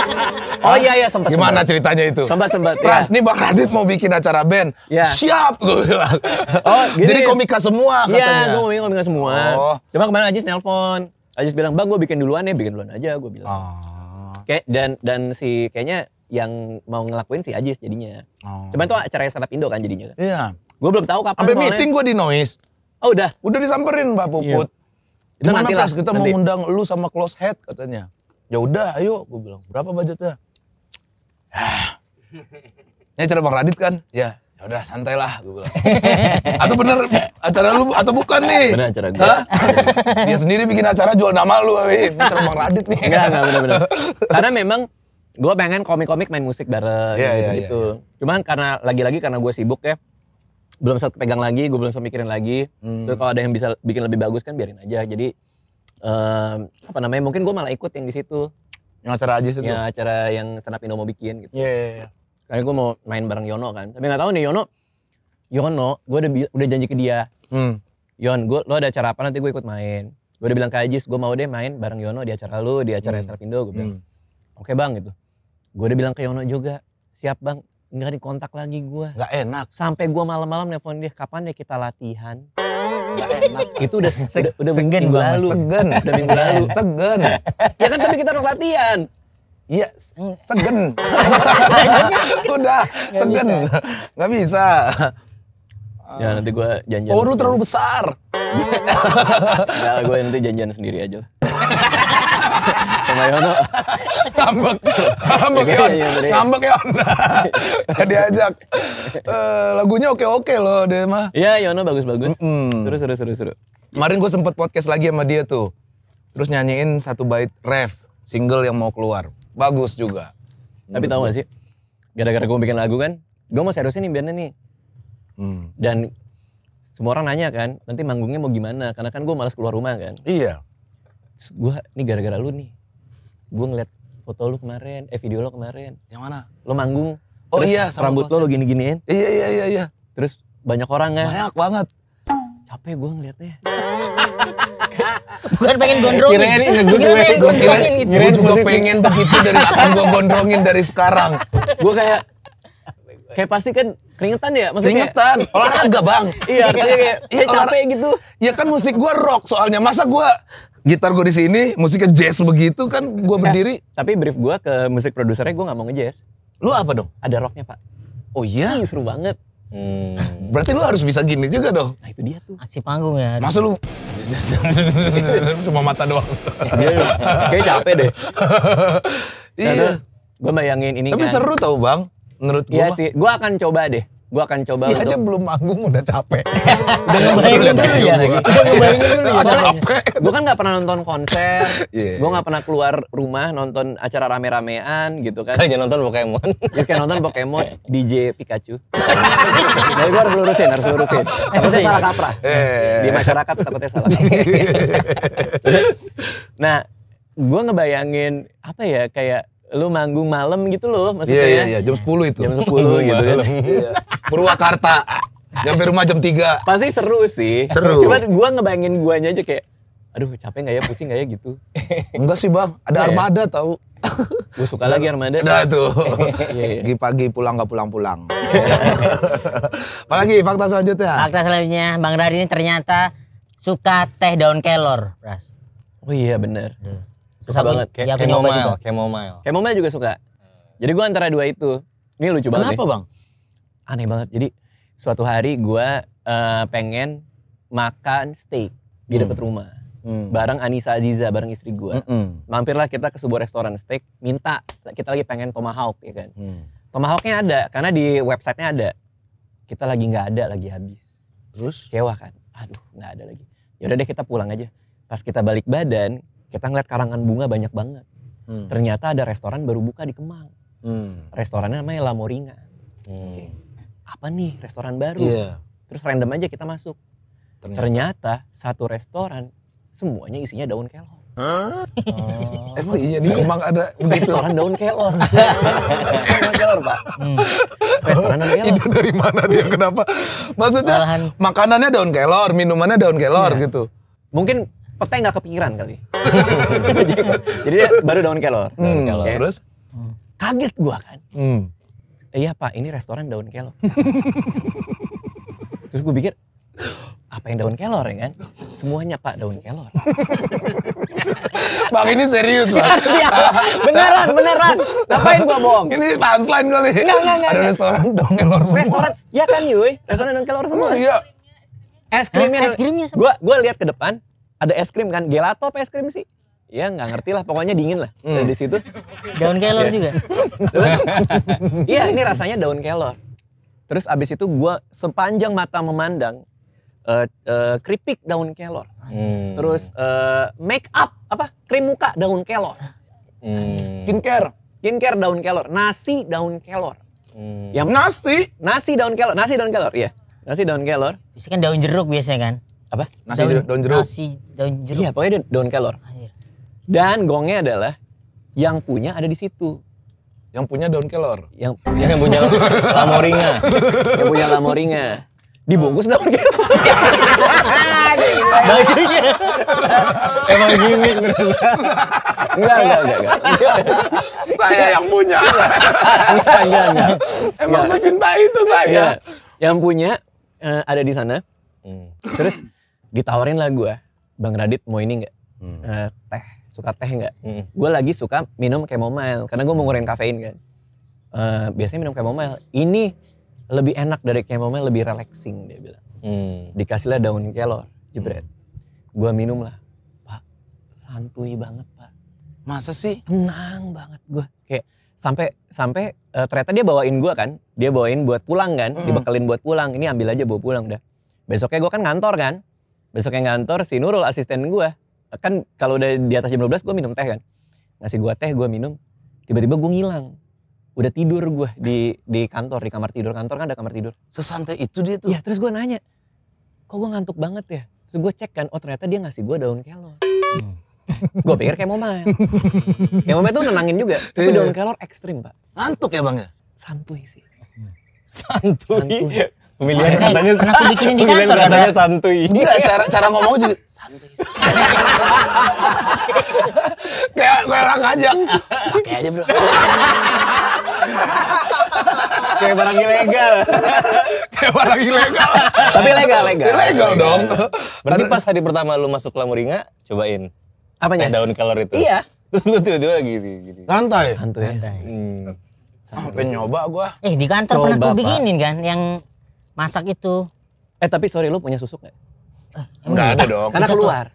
oh iya iya sempat. Gimana sempet. ceritanya itu? Sempat sempat. Pras, ya. nih Bang Radit mau bikin acara band. Ya. Siap gue bilang. Oh, gini. Jadi ya. komika semua iya, katanya. Iya, gue mau bikin komika semua. Oh. Cuma kemarin Ajis nelfon? Ajis bilang, "Bang, gue bikin duluan ya, bikin duluan aja." Gue bilang. Oh. Kayak dan dan si kayaknya yang mau ngelakuin si Ajis jadinya. Oh. Cuman itu acaranya startup Indo kan jadinya. Iya. Gue belum tahu kapan. Sampai meeting gue di Noise. Oh udah. Udah disamperin Mbak iya. Puput. Yeah. Itu nanti lah. kita nanti. mau undang lu sama close head katanya. Ya udah, ayo gue bilang berapa budgetnya? Ya. Ini acara Bang Radit kan? Ya. Ya udah santai lah gue bilang. atau bener acara lu atau bukan nih? Bener acara gue. Dia sendiri bikin acara jual nama lu Ini acara Bang Radit nih. Enggak, enggak bener-bener. Karena memang gue pengen komik-komik main musik bareng yeah, iya, gitu, yeah, gitu. Yeah, yeah. Cuman karena lagi-lagi karena gue sibuk ya, belum sempat pegang lagi, gue belum sempat mikirin lagi. Hmm. Terus kalau ada yang bisa bikin lebih bagus kan biarin aja. Jadi um, apa namanya? Mungkin gue malah ikut yang di situ. Yang acara aja sih. Ya acara yang stand Indo mau bikin gitu. Iya. Yeah, yeah, yeah. Karena gue mau main bareng Yono kan. Tapi nggak tahu nih Yono. Yono, gue udah udah janji ke dia. Hmm. Yon, gue lo ada acara apa nanti gue ikut main gue udah bilang ke Ajis gue mau deh main bareng Yono di acara lu di acara hmm. Gue bilang hmm. oke okay bang gitu Gue udah bilang ke Yono juga, siap bang, nggak dikontak lagi gue. Nggak enak. Sampai gue malam-malam nelfon dia, kapan ya kita latihan? Gak enak. Itu udah se udah minggu lalu. Segen. Udah minggu lalu. Segen. Ya kan tapi kita harus latihan. Iya, segen. udah, segen. Nggak bisa. Ya nanti gue janjian. Oh lu terlalu besar. Enggak, gue nanti janjian sendiri aja lah. Yono. ngambek. Ngambek iya, Yon. Iya, iya. Ngambek Yon. Diajak. Uh, lagunya oke-oke loh deh mah. Iya Yono bagus-bagus. Mm -mm. Seru seru seru seru. Kemarin gue sempet podcast lagi sama dia tuh. Terus nyanyiin satu bait ref. Single yang mau keluar. Bagus juga. Tapi tau gak sih? Gara-gara gue bikin lagu kan. Gue mau seriusin nih bandnya nih. Hmm. Dan semua orang nanya kan, nanti manggungnya mau gimana? Karena kan gue malas keluar rumah kan. Iya. gue, ini gara-gara lu nih gue ngeliat foto lu kemarin, eh video lo kemarin. Yang mana? Lo manggung. Oh terus iya, sama rambut lo gini-giniin. Iya iya iya iya. Terus banyak orang ya. Banyak banget. Capek gue ngeliatnya. Bukan pengen gondrongin. Kirain ini gue gue gue gitu. Gue juga pengen begitu dari akan gue gondrongin dari sekarang. gue kayak kayak pasti kan keringetan ya maksudnya keringetan kayak, olahraga bang iya artinya kayak iya, capek gitu Iya kan musik gue rock soalnya masa gue gitar gue di sini, musiknya jazz begitu kan gue berdiri. Nah, tapi brief gue ke musik produsernya gue nggak mau ngejazz. Lu apa dong? Ada rocknya pak. Oh iya? Ih, seru banget. Hmm. Berarti lu harus bisa gini juga dong. Nah itu dia tuh. Aksi panggung ya. Masa lu cuma mata doang. Iya, iya. Kayak capek deh. iya. Gue bayangin ini Tapi kan. seru tau bang, menurut gue. Iya sih, gue akan coba deh gue akan coba Dia untuk... aja belum manggung udah capek. udah ngebayangin dulu ya. Udah ngebayangin dulu ya. capek. Gue kan gak pernah nonton konser. yeah. Gue gak pernah keluar rumah nonton acara rame-ramean gitu kan. Sekalinya nonton Pokemon. ya kayak nonton Pokemon DJ Pikachu. Jadi nah, gue harus lurusin, harus lurusin. Takutnya salah kaprah. Eh. Di masyarakat takutnya salah. nah, gue ngebayangin apa ya kayak lu manggung malam gitu loh maksudnya. Iya yeah, yeah, yeah. jam sepuluh itu. Jam sepuluh gitu kan. Iya. Purwakarta. Nyampe rumah jam 3. Pasti seru sih. Seru. Cuman gua ngebayangin guanya aja kayak aduh capek nggak ya pusing nggak ya gitu enggak sih bang ada nah, armada tau gua gue suka lagi armada nah tuh iya, pagi-pagi pulang nggak pulang-pulang apalagi fakta selanjutnya fakta selanjutnya bang Radin ini ternyata suka teh daun kelor ras oh iya bener hmm susah banget. Kayak mau chamomile, juga. chamomile. juga suka. Jadi gue antara dua itu. Ini lucu coba. banget. Kenapa bang? Aneh banget. Jadi suatu hari gue eh, pengen makan steak di hmm. rumah. Hmm. Bareng Anissa Aziza, bareng istri gue. Hmm. Mampirlah kita ke sebuah restoran steak, minta kita lagi pengen tomahawk ya kan. Hmm. Tomahawknya ada, karena di websitenya ada. Kita lagi nggak ada, lagi habis. Terus? Cewa kan, aduh nggak ada lagi. Yaudah deh kita pulang aja. Pas kita balik badan, kita ngeliat karangan bunga banyak banget. Hmm. Ternyata ada restoran baru buka di Kemang. Hmm. Restorannya namanya La Moringa. Hmm. Okay. Apa nih restoran baru? Yeah. Terus random aja kita masuk. Ternyata, Ternyata satu restoran semuanya isinya daun kelor. Hah? Oh. Emang iya di Kemang ada Restoran daun kelor. daun kelor, Pak. Hmm. Restoran daun kelor. Itu dari mana dia kenapa? Maksudnya Malahan. makanannya daun kelor, minumannya daun kelor iya. gitu. Mungkin petai nggak kepikiran kali. jadi dia baru daun kelor. Hmm. Daun kelor. Okay. Terus? Kaget gua kan. Hmm. Iya pak, ini restoran daun kelor. Terus gue pikir, apa yang daun kelor ya kan? Semuanya pak daun kelor. bang ini serius bang. Iya, beneran, beneran. Ngapain gua bohong? Ini punchline kali. Enggak, enggak, enggak. Ada restoran daun kelor semua. Restoran, ya kan Yui? Restoran daun kelor semua. Oh, iya. Es krimnya, eh, es krimnya. Gue gua lihat ke depan, ada es krim kan gelato apa es krim sih ya nggak ngerti lah pokoknya dingin lah hmm. dari situ daun kelor iya. juga iya ini rasanya daun kelor terus abis itu gue sepanjang mata memandang uh, uh, keripik daun kelor hmm. terus uh, make up apa krim muka daun kelor hmm. skincare skincare daun kelor nasi daun kelor hmm. yang nasi nasi daun kelor nasi daun kelor ya nasi daun kelor biasanya kan daun jeruk biasanya kan apa? Nasi daun, daun jeruk. Nasi daun jeruk. Iya, pokoknya daun kelor. Dan gongnya adalah yang punya ada di situ. Yang punya daun kelor. Yang, yang, punya lamoringa. yang punya lamoringa. Dibungkus daun kelor. Bajunya. Emang gimmick Enggak, enggak, enggak, Saya yang punya. enggak, enggak, enggak. Emang cinta itu saya. Iya. Yang punya eh, ada di sana. Hmm. Terus ditawarin lah gue bang Radit mau ini nggak hmm. uh, teh suka teh nggak hmm. gue lagi suka minum chamomile karena gue mau ngurangin hmm. kafein kan uh, biasanya minum chamomile ini lebih enak dari chamomile lebih relaxing dia bilang hmm. lah daun kelor jebret hmm. gue minum lah pak santuy banget pak masa sih tenang banget gue kayak sampai sampai uh, ternyata dia bawain gue kan dia bawain buat pulang kan hmm. dibekelin buat pulang ini ambil aja bawa pulang udah besoknya gue kan ngantor kan Besok besoknya ngantor si Nurul asisten gue kan kalau udah di atas jam 12 gue minum teh kan ngasih gue teh gue minum tiba-tiba gue ngilang udah tidur gue di di kantor di kamar tidur kantor kan ada kamar tidur sesantai itu dia tuh ya terus gue nanya kok gue ngantuk banget ya terus gue cek kan oh ternyata dia ngasih gue daun kelor hmm. gue pikir kayak momen kayak momen tuh nenangin juga tapi iya. daun kelor ekstrim pak ngantuk ya bang ya santuy sih santuy, santuy. Pemilihan Masa, katanya kenapa bikinin di kantor katanya santuy. Enggak, cara cara ngomong juga santuy. kayak orang aja. Pakai aja, Bro. kayak barang ilegal. kayak barang ilegal. Tapi legal, legal. Legal dong. Berarti pas hari pertama lu masuk Lamuringa, cobain. Apanya? Eh, daun kelor itu. Iya. Terus lu tiba-tiba gini, gini. Santai. Santuy. Santai. Hmm. Sampai nyoba gua. Eh di kantor Coba, pernah gue bikinin kan yang masak itu. Eh tapi sorry lu punya susuk gak? Eh, enggak ada dong. Karena keluar.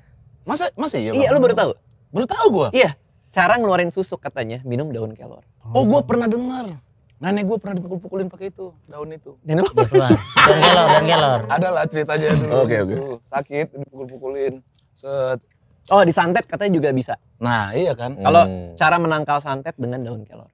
Masa masa iya? Iya, lu baru tahu. Baru tahu gue Iya. Cara ngeluarin susuk katanya minum daun kelor. Oh, oh gua pernah dengar. Nenek gue pernah dipukul-pukulin pakai itu, daun itu. Dan apa? daun kelor, daun kelor. Ada lah ceritanya dulu. Oke, oke. Sakit dipukul-pukulin. Set. Oh, disantet katanya juga bisa. Nah, iya kan. Kalau hmm. cara menangkal santet dengan daun kelor.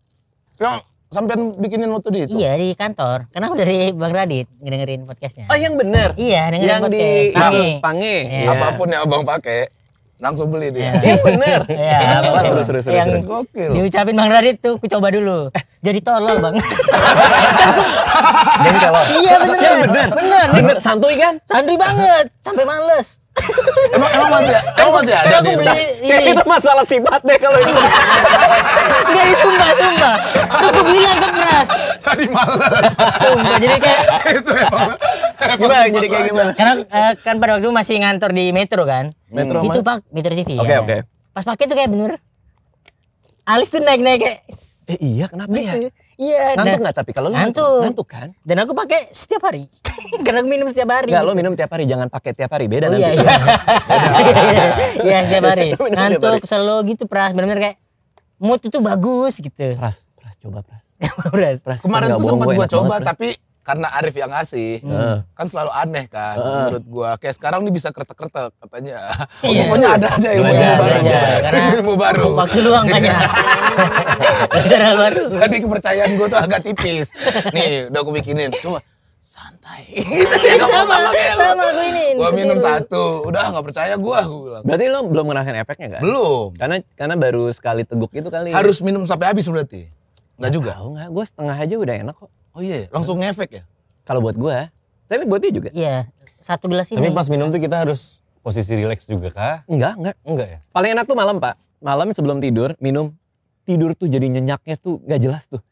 Ya, sampean bikinin waktu di itu? Iya di kantor. Karena aku dari Bang Radit ngedengerin podcastnya. Oh yang bener? Iya dengerin yang podcast. di Pange. Pange. Iya. Apapun yang abang pakai langsung beli dia. Iya bener. Iya. iya seru, seru, seru, yang gokil. Diucapin Bang Radit tuh aku coba dulu. Jadi tolol bang. Jadi tolol. Iya bener. Yang bener. Bener. Bener. Santuy kan? Santuy banget. Sampai males emang emang masih emang masih ada aku beli ini. itu masalah sifat deh kalau itu nggak sumpah sumpah terus gue bilang ke keras jadi malas sumpah jadi kayak itu emang gimana jadi kayak gimana karena uh, kan pada waktu masih ngantor di metro kan metro hmm. itu pak metro city oke okay, ya. oke okay. pas pakai tuh kayak bener alis tuh naik naik kayak eh iya kenapa ya Iya. Ngantuk nggak tapi kalau lu ngantuk, ngantuk, ngantuk kan? Dan aku pakai setiap hari. Karena aku minum setiap hari. Kalau gitu. lo minum setiap hari, jangan pakai setiap hari, beda oh, nanti. Iya, iya. Iya, iya, iya, setiap hari. Ngantuk selalu gitu, Pras. Benar-benar kayak mood itu bagus gitu. Pras, Pras coba Pras. pras. Kemarin tuh sempat gua coba tapi karena Arif yang ngasih hmm. kan selalu aneh kan hmm. menurut gua kayak sekarang ini bisa kertek-kertek katanya iya. oh, iya. pokoknya ada aja ilmu, ilmu baru aja. karena ilmu baru waktu luang kan ya. baru. jadi kepercayaan gua tuh agak tipis nih udah aku bikinin cuma santai. Gitu, sama, sama kayak Sama gue ini. Gua minum satu, udah nggak percaya gua aku bilang. Berarti lo belum ngerasain efeknya kan? Belum. Karena karena baru sekali teguk itu kali. Ya? Harus minum sampai habis berarti. Enggak juga. Enggak, gue setengah aja udah enak kok. Oh iya, ya? langsung ngefek ya? Kalau buat gue, tapi buat dia juga. Iya, satu gelas ini. Tapi pas minum tuh kita harus posisi rileks juga kah? Enggak, enggak. Enggak ya? Paling enak tuh malam pak, malam sebelum tidur minum. Tidur tuh jadi nyenyaknya tuh gak jelas tuh.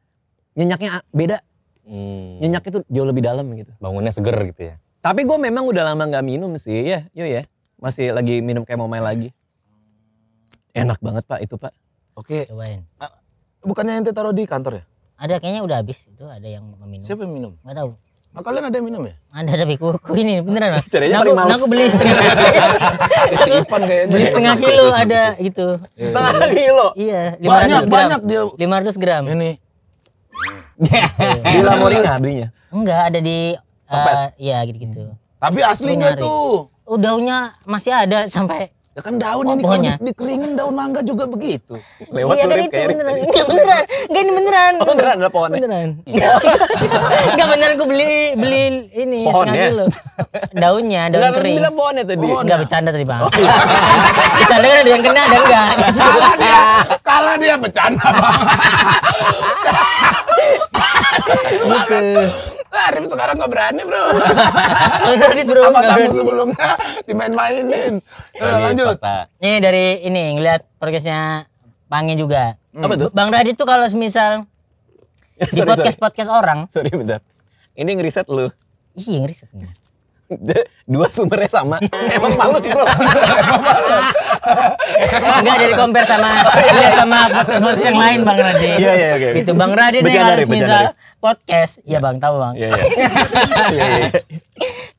Nyenyaknya beda. Hmm. Nyenyaknya tuh jauh lebih dalam gitu. Bangunnya seger gitu ya? Tapi gue memang udah lama gak minum sih, ya, yo ya. Masih lagi minum kayak mau main lagi. Enak banget pak itu pak. Oke. Cobain. Bukannya ente taruh di kantor ya? Ada kayaknya udah habis itu ada yang minum. Siapa yang minum? Gak tahu. Nah, kalian ada yang minum ya? Ada ada kuku ini beneran. Caranya nah, paling nah, males. aku beli setengah. kilo. kayaknya. Beli setengah kilo ada itu. Iya, iya. Setengah kilo. Iya, 500 banyak, gram. Banyak dia. 500 gram. Ini. Iya. di Lamoringa belinya? Enggak, ada di uh, Ya gitu-gitu. Tapi aslinya tuh. Udahunya oh, masih ada sampai Ya kan daun ini kalau di, dikeringin daun mangga juga begitu. Lewat iya, kan itu beneran. Enggak iya, beneran. Enggak ini beneran. Oh, beneran ada pohonnya. Beneran. Enggak iya. beneran gue beli beli ini Pohonnya. lo. Daunnya, daun beneran kering. Enggak pohonnya tadi. Enggak bercanda tadi, Bang. Oh, iya. bercanda kan ada yang kena ada enggak. Kalah dia. Kalah dia bercanda, Bang. Gitu. Arif sekarang gak berani bro. Udah bro. Apa tamu sebelumnya dimain-mainin. Iya, iya, lanjut. ini dari ini ngeliat progresnya Pangi juga. Hmm. Apa tuh? Bang Radit tuh kalau semisal di podcast-podcast orang. Sorry bentar. Ini ngeriset lu. Iya ngeriset. dua sumbernya sama. Emang sih bro. Enggak jadi compare sama dia sama podcast yang lain Bang Radin. Iya iya oke. Itu Bang Radin yang harus bisa podcast, ya Bang tahu Bang. Iya, iya. Iya,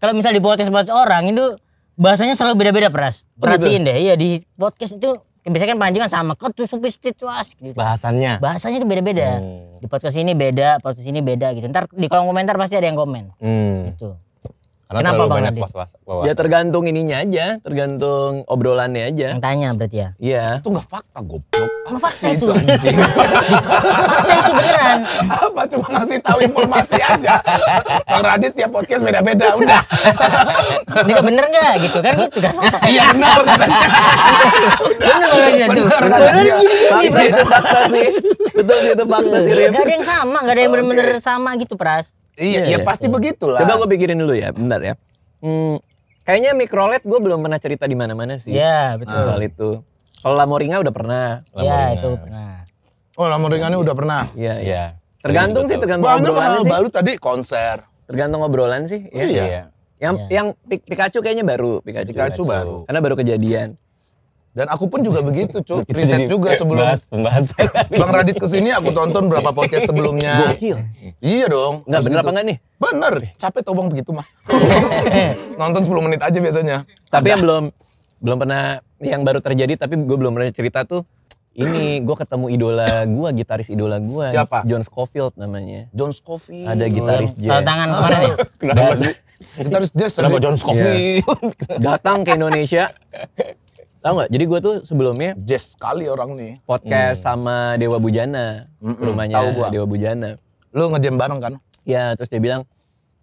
Kalau misal di podcast orang itu bahasanya selalu beda-beda peras. Oh, gitu? Perhatiin deh. Iya di podcast itu biasanya kan panjang sama kau tuh substituas gitu. Bahasannya. bahasanya itu beda-beda. Hmm. Di podcast ini beda, podcast ini beda gitu. Ntar di kolom komentar pasti ada yang komen. Hmm. Gitu. Karena Kenapa terlalu banyak was-was. Ya tergantung ininya aja, tergantung obrolannya aja. Yang tanya berarti ya? Iya. Itu gak fakta goblok. Apa fakta itu? anjing? fakta itu beneran. Apa cuma ngasih tahu informasi aja. Bang Radit tiap podcast beda-beda udah. Ini kok bener gak gitu kan gitu kan? Iya bener katanya. bener katanya tuh. Bener katanya. Fakta itu fakta sih. Betul itu fakta sih. Gak ada yang sama, gak ada yang bener-bener sama gitu Pras. Iya, iya, ya iya. pasti begitu lah. Coba gue pikirin dulu ya, bentar ya. Hmm, kayaknya mikrolet gue belum pernah cerita di mana-mana sih. Iya, betul. Soal itu. Kalau Lamoringa udah pernah. Iya, itu pernah. Oh, Lamoringa ini iya. udah pernah. Iya, iya. iya. Tergantung sih, tergantung Banyak obrolan sih. baru tadi konser. Tergantung obrolan sih. Ya. Oh, iya. iya. Yang yeah. yang Pikachu kayaknya baru Pikachu. Pikachu baru. Karena baru kejadian. Dan aku pun juga begitu, cuy. Preset juga sebelum bahas pembahasan. Bang Radit kesini, aku tonton berapa podcast sebelumnya. Gokil. Iya dong. Enggak bener gitu. apa enggak nih? Bener. Capek tau Bang begitu mah. Nonton 10 menit aja biasanya. Tapi Ada. yang belum belum pernah yang baru terjadi tapi gue belum pernah cerita tuh ini gue ketemu idola gue, gitaris idola gue. Siapa? John Scofield namanya. John Scofield. Ada gitaris oh, iya. jazz. Tau tangan kemana nih? Kenapa sih? Gitaris jazz. Kenapa John Scofield? Iya. Datang ke Indonesia. Tahu nggak? Jadi gue tuh sebelumnya jazz sekali orang nih. Podcast hmm. sama Dewa Bujana, mm -mm, rumahnya tahu gua. Dewa Bujana. Lu ngejam bareng kan? Iya, terus dia bilang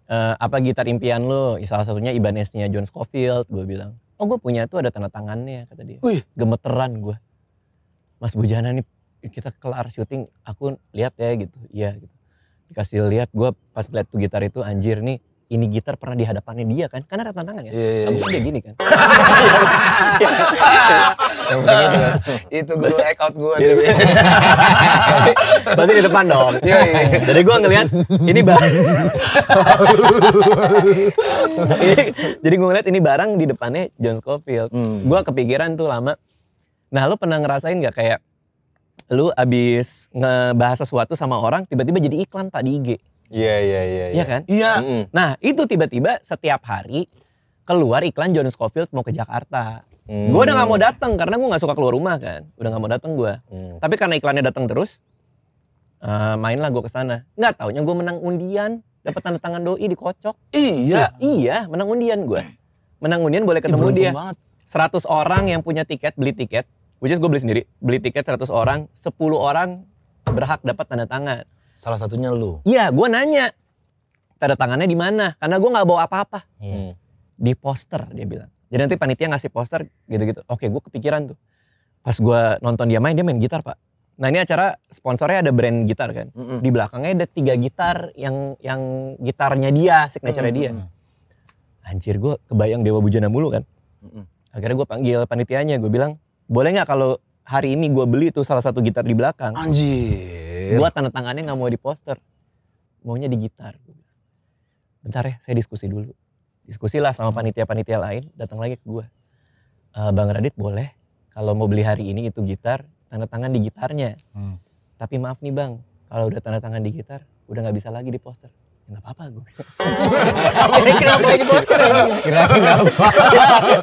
e, apa gitar impian lu? Salah satunya ibanez John Scofield, gue bilang. Oh, gue punya tuh ada tanda tangannya kata dia. Wih, gemeteran gue. Mas Bujana nih kita kelar syuting, aku lihat ya gitu. Iya gitu. Dikasih lihat gue pas lihat tuh gitar itu anjir nih ini gitar pernah di hadapannya dia kan karena ada tantangan ya yeah, mungkin dia gini kan itu guru out gue iya. pasti di depan dong iya, iya, jadi gue ngeliat ini barang jadi gue ngeliat ini barang di depannya John Scofield hmm. gue kepikiran tuh lama nah lo pernah ngerasain gak kayak lu abis ngebahas sesuatu sama orang tiba-tiba jadi iklan pak di IG Iya, iya iya iya. Iya kan? Iya. Mm -hmm. Nah itu tiba-tiba setiap hari keluar iklan John Scofield mau ke Jakarta. Mm. Gue udah nggak mau datang karena gue nggak suka keluar rumah kan. Udah nggak mau datang gue. Mm. Tapi karena iklannya datang terus, uh, mainlah gue ke sana. Nggak taunya gue menang undian, dapat tanda tangan doi dikocok. Iya. Nah, iya, menang undian gue. Menang undian boleh ketemu Ih, dia. Banget. 100 orang yang punya tiket beli tiket, which is gue beli sendiri. Beli tiket 100 orang, 10 orang berhak dapat tanda tangan. Salah satunya lu. Iya, gue nanya tanda tangannya di mana? Karena gue nggak bawa apa-apa. Iya. Hmm. Di poster dia bilang. Jadi nanti panitia ngasih poster gitu-gitu. Oke, gue kepikiran tuh. Pas gue nonton dia main, dia main gitar pak. Nah ini acara sponsornya ada brand gitar kan. Mm -mm. Di belakangnya ada tiga gitar yang yang gitarnya dia, signature mm -mm. dia. Anjir gue kebayang Dewa Bujana mulu kan. Mm -mm. Akhirnya gue panggil panitianya, gue bilang boleh nggak kalau hari ini gue beli tuh salah satu gitar di belakang. Anjir. Anjir. tanda tangannya nggak mau di poster. Maunya di gitar. Bentar ya, saya diskusi dulu. Diskusi lah sama panitia-panitia lain, datang lagi ke gue, E, eh, Bang Radit boleh kalau mau beli hari ini itu gitar, tanda tangan di gitarnya. Hmm. Tapi maaf nih Bang, kalau udah tanda tangan di gitar, udah nggak bisa lagi di poster nggak apa-apa gue. kenapa lagi bos keren ya? Kira apa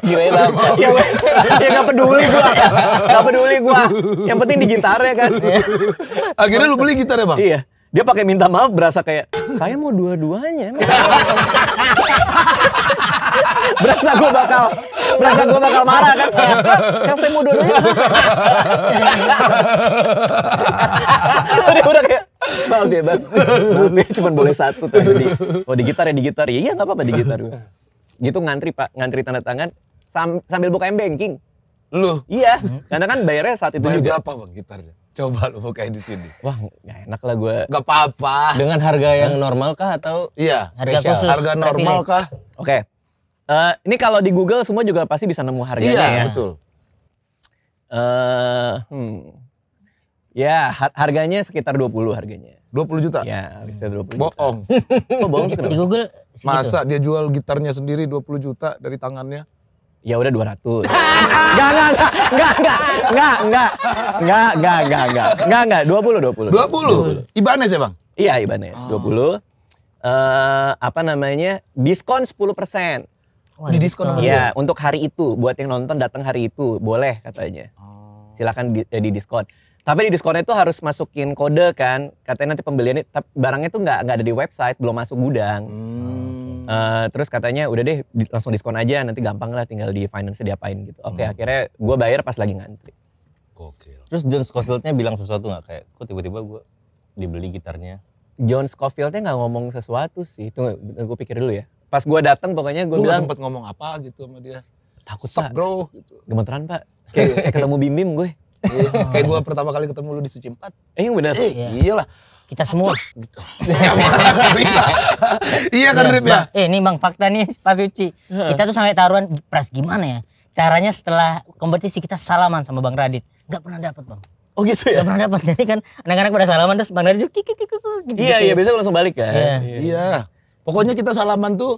Kira apa Ya, ya gak peduli gue. nggak peduli gue. Yang penting di ya kan. Akhirnya lu beli gitar ya bang? Iya. Dia pakai minta maaf berasa kayak, saya mau dua-duanya. berasa gue bakal merasa gue bakal marah kan kan saya mau dulu ya. udah kayak maaf ya bang maaf ya, cuma boleh satu tuh jadi oh di gitar ya di gitar ya iya nggak apa-apa di gitar gue. gitu ngantri pak ngantri tanda tangan sam sambil buka m banking lu iya hmm? karena kan bayarnya saat itu Bayar juga berapa bang gitarnya coba lu bukain di sini wah gak enak lah gue Gak apa-apa dengan harga yang normal kah atau iya harga spesial. harga normal privilege. kah oke okay. Uh, ini kalau di Google semua juga pasti bisa nemu harganya iya, ya. Iya betul. Uh, hmm. Ya, harganya sekitar 20 harganya. 20 juta? Ya, bisa 20 juta. Boong. oh, boong sih Di Google segitu. Masa dia jual gitarnya sendiri 20 juta dari tangannya? Ya udah 200. Enggak, enggak, enggak, enggak, enggak, enggak, enggak, enggak, enggak, enggak, enggak, enggak, 20, 20. 20? 20. Ibanez ya bang? Iya Ibanez, oh. 20. Uh, apa namanya, diskon 10 persen. Oh, di diskon Iya Iya, untuk hari itu. Buat yang nonton datang hari itu, boleh katanya. Oh. Silakan eh, di diskon. Tapi di diskonnya itu harus masukin kode kan. Katanya nanti pembeliannya tapi barangnya tuh nggak nggak ada di website, belum masuk gudang. Hmm. Uh, terus katanya udah deh di, langsung diskon aja nanti gampang lah tinggal di finance diapain gitu. Oke, okay, hmm. akhirnya gue bayar pas lagi ngantri. Oke. Terus John Scofield-nya bilang sesuatu nggak kayak kok tiba-tiba gue dibeli gitarnya? John Scofield-nya nggak ngomong sesuatu sih. Itu gue pikir dulu ya pas gue datang pokoknya gue bilang sempet ngomong apa gitu sama dia takut Sup, pak bro gitu. gemeteran pak kayak ketemu bim bim gue iya, kayak gue pertama kali ketemu lu di suci empat eh yang benar eh, iya. iyalah kita semua gitu. Iya, bisa iya kan Rip ya eh ini bang fakta nih pas suci kita tuh sampai taruhan pras gimana ya caranya setelah kompetisi kita salaman sama bang radit Gak pernah dapat bang Oh gitu ya? Gak pernah dapat. Jadi kan anak-anak pada salaman terus Bang Radit kikik kikik Iya, gitu. iya biasanya langsung balik kan. Iya. iya. Pokoknya kita salaman tuh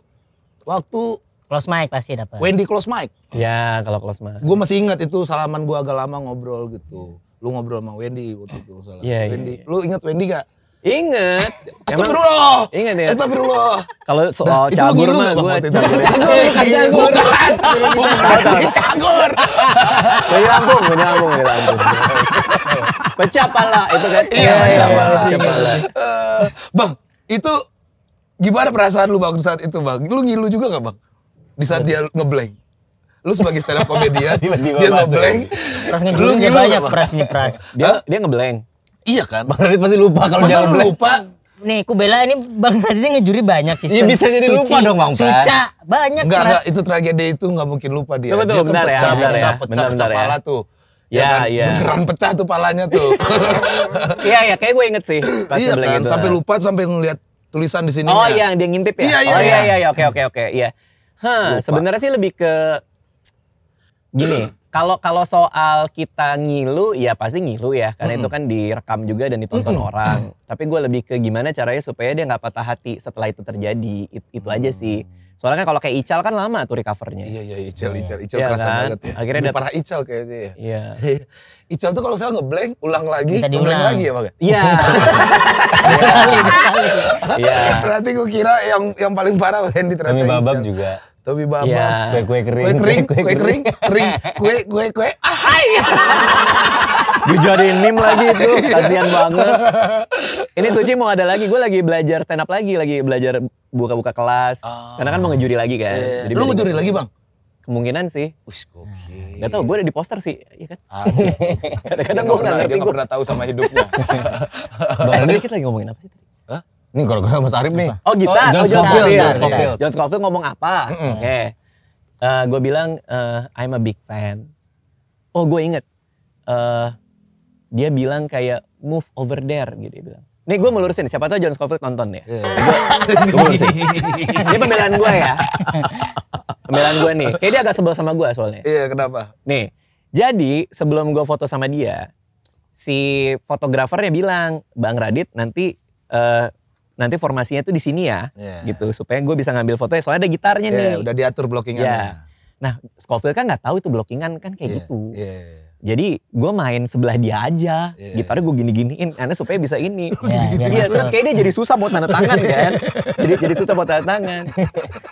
waktu close mic pasti dapat. Wendy close mic. Ya, kalau close mic. Gue masih ingat itu salaman gue agak lama ngobrol gitu. Lu ngobrol sama Wendy waktu itu salah. Yeah, iya, Wendy. Yeah, yeah. Lu ingat Wendy gak? Ingat. Astagfirullah. Ingat ya. Astagfirullah. Kalau soal nah, cagur mah gue cagur. Cagur, bukan cagur. Iya, bukan cagur. Gak nyambung, gak nyambung, gak gitu. nyambung. Pecah pala itu kan. Iya, iya pecah pala. Bang, itu Gimana perasaan lu bang saat itu bang? Lu ngilu juga gak bang? Di saat dia ngeblank? Lu sebagai stand up komedian, dia ngeblank. Pres ngegilu dia banyak, pres nyepres. Dia, dia ngeblank. Iya kan? Bang Radit pasti lupa kalau dia ngeblank. lupa? Nih, ku bela ini Bang Radit ngejuri banyak sih. Iya bisa jadi Suci, lupa dong Bang Pras. Suca, banyak enggak, enggak, itu tragedi itu gak mungkin lupa dia. Tuh, dia kan benar pecah, ya, benar pecah, ya. pecah, pecah, ya. tuh. Ya, iya kan? ya. Kan? Beneran pecah tuh palanya tuh. Iya, ya, kayak gue inget sih. Pas iya kan, sampai lupa sampai ngeliat tulisan di sini. Oh iya, yang dia ngintip ya. Iya iya. Oh, iya iya, iya, iya. Oke oke oke. Iya. Hah, sebenarnya sih lebih ke gini. Kalau kalau soal kita ngilu, ya pasti ngilu ya, karena mm -hmm. itu kan direkam juga dan ditonton mm -hmm. orang. Tapi gue lebih ke gimana caranya supaya dia nggak patah hati setelah itu terjadi. It, itu aja sih. Hmm. Soalnya kan kalau kayak Ical kan lama tuh recovernya. Iya iya Ical iya. Ical Ical iya, kerasa kan? banget ya. Akhirnya Lebih parah Ical kayaknya ya. Iya. Ical tuh kalau salah ngeblank, ulang lagi, ngeblank lagi ya pakai. Iya. Iya. Berarti gue kira yang yang paling parah Hendy ternyata. Tapi babak juga. Tapi Baba. Iya. Kue kue kering. Kue kering, kue kering, kering, kue kue kue. Ahai. Ah, dijadiin meme lagi itu kasihan banget ini Suci mau ada lagi gue lagi belajar stand up lagi lagi belajar buka-buka kelas oh. karena kan mau ngejuri lagi kan yeah, iya. Jadi lu ngejuri lagi bang kemungkinan sih. Wih, gokil. Gak tau, gue ada di poster sih. Iya kan? Ah, Kadang-kadang gue pernah, gue gak pernah tahu sama hidupnya. Bang, dikit lagi ngomongin apa sih tadi? Hah? Ini gara-gara Mas Arif nih. Oh, gitu. Oh, John, oh, Scofield. John Scofield. John Scofield ngomong apa? Mm -hmm. Oke. Okay. Uh, eh, gue bilang, uh, I'm a big fan. Oh, gue inget. Uh, dia bilang kayak move over there gitu dia bilang. Nih gue melurusin siapa tau John Scofield nonton ya. gue lurusin. Ini pembelaan gue ya. Pembelaan gue nih. Kayaknya dia agak sebel sama gue soalnya. Iya kenapa? Nih, jadi sebelum gue foto sama dia, si fotografernya bilang, Bang Radit nanti uh, nanti formasinya tuh di sini ya, yeah. gitu supaya gue bisa ngambil fotonya. Soalnya ada gitarnya yeah, nih. Udah diatur blockingan Yeah. Nah, Scofield kan nggak tahu itu blockingan kan kayak yeah, gitu. Yeah. Iya. Jadi gue main sebelah dia aja, yeah. gitarnya gue gini-giniin, karena supaya bisa ini. yeah, iya, iya terus kayaknya dia jadi susah buat tanda tangan kan, jadi jadi susah buat tanda tangan.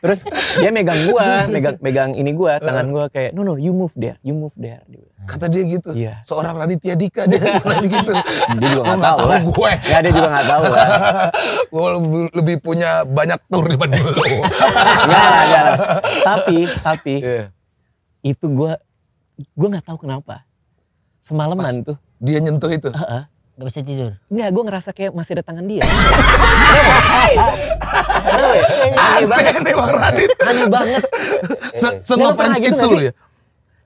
Terus dia megang gue, megang megang ini gue, tangan gue kayak, no no, you move there, you move there. Kata dia gitu. Iya. Seorang Raditya Dika dia bilang gitu. Dia juga nggak tahu, lah. gue. Ya dia juga nggak tahu lah. gue lebih, punya banyak tour dibanding lo. ya, ya. Tapi tapi yeah. itu gue gue nggak tahu kenapa Semalaman tuh. Dia nyentuh itu. Uh -uh. Gak bisa tidur? Enggak, gue ngerasa kayak masih ada tangan dia. Aneh banget. Aneh banget. Aneh banget. Sengofans gitu itu ya?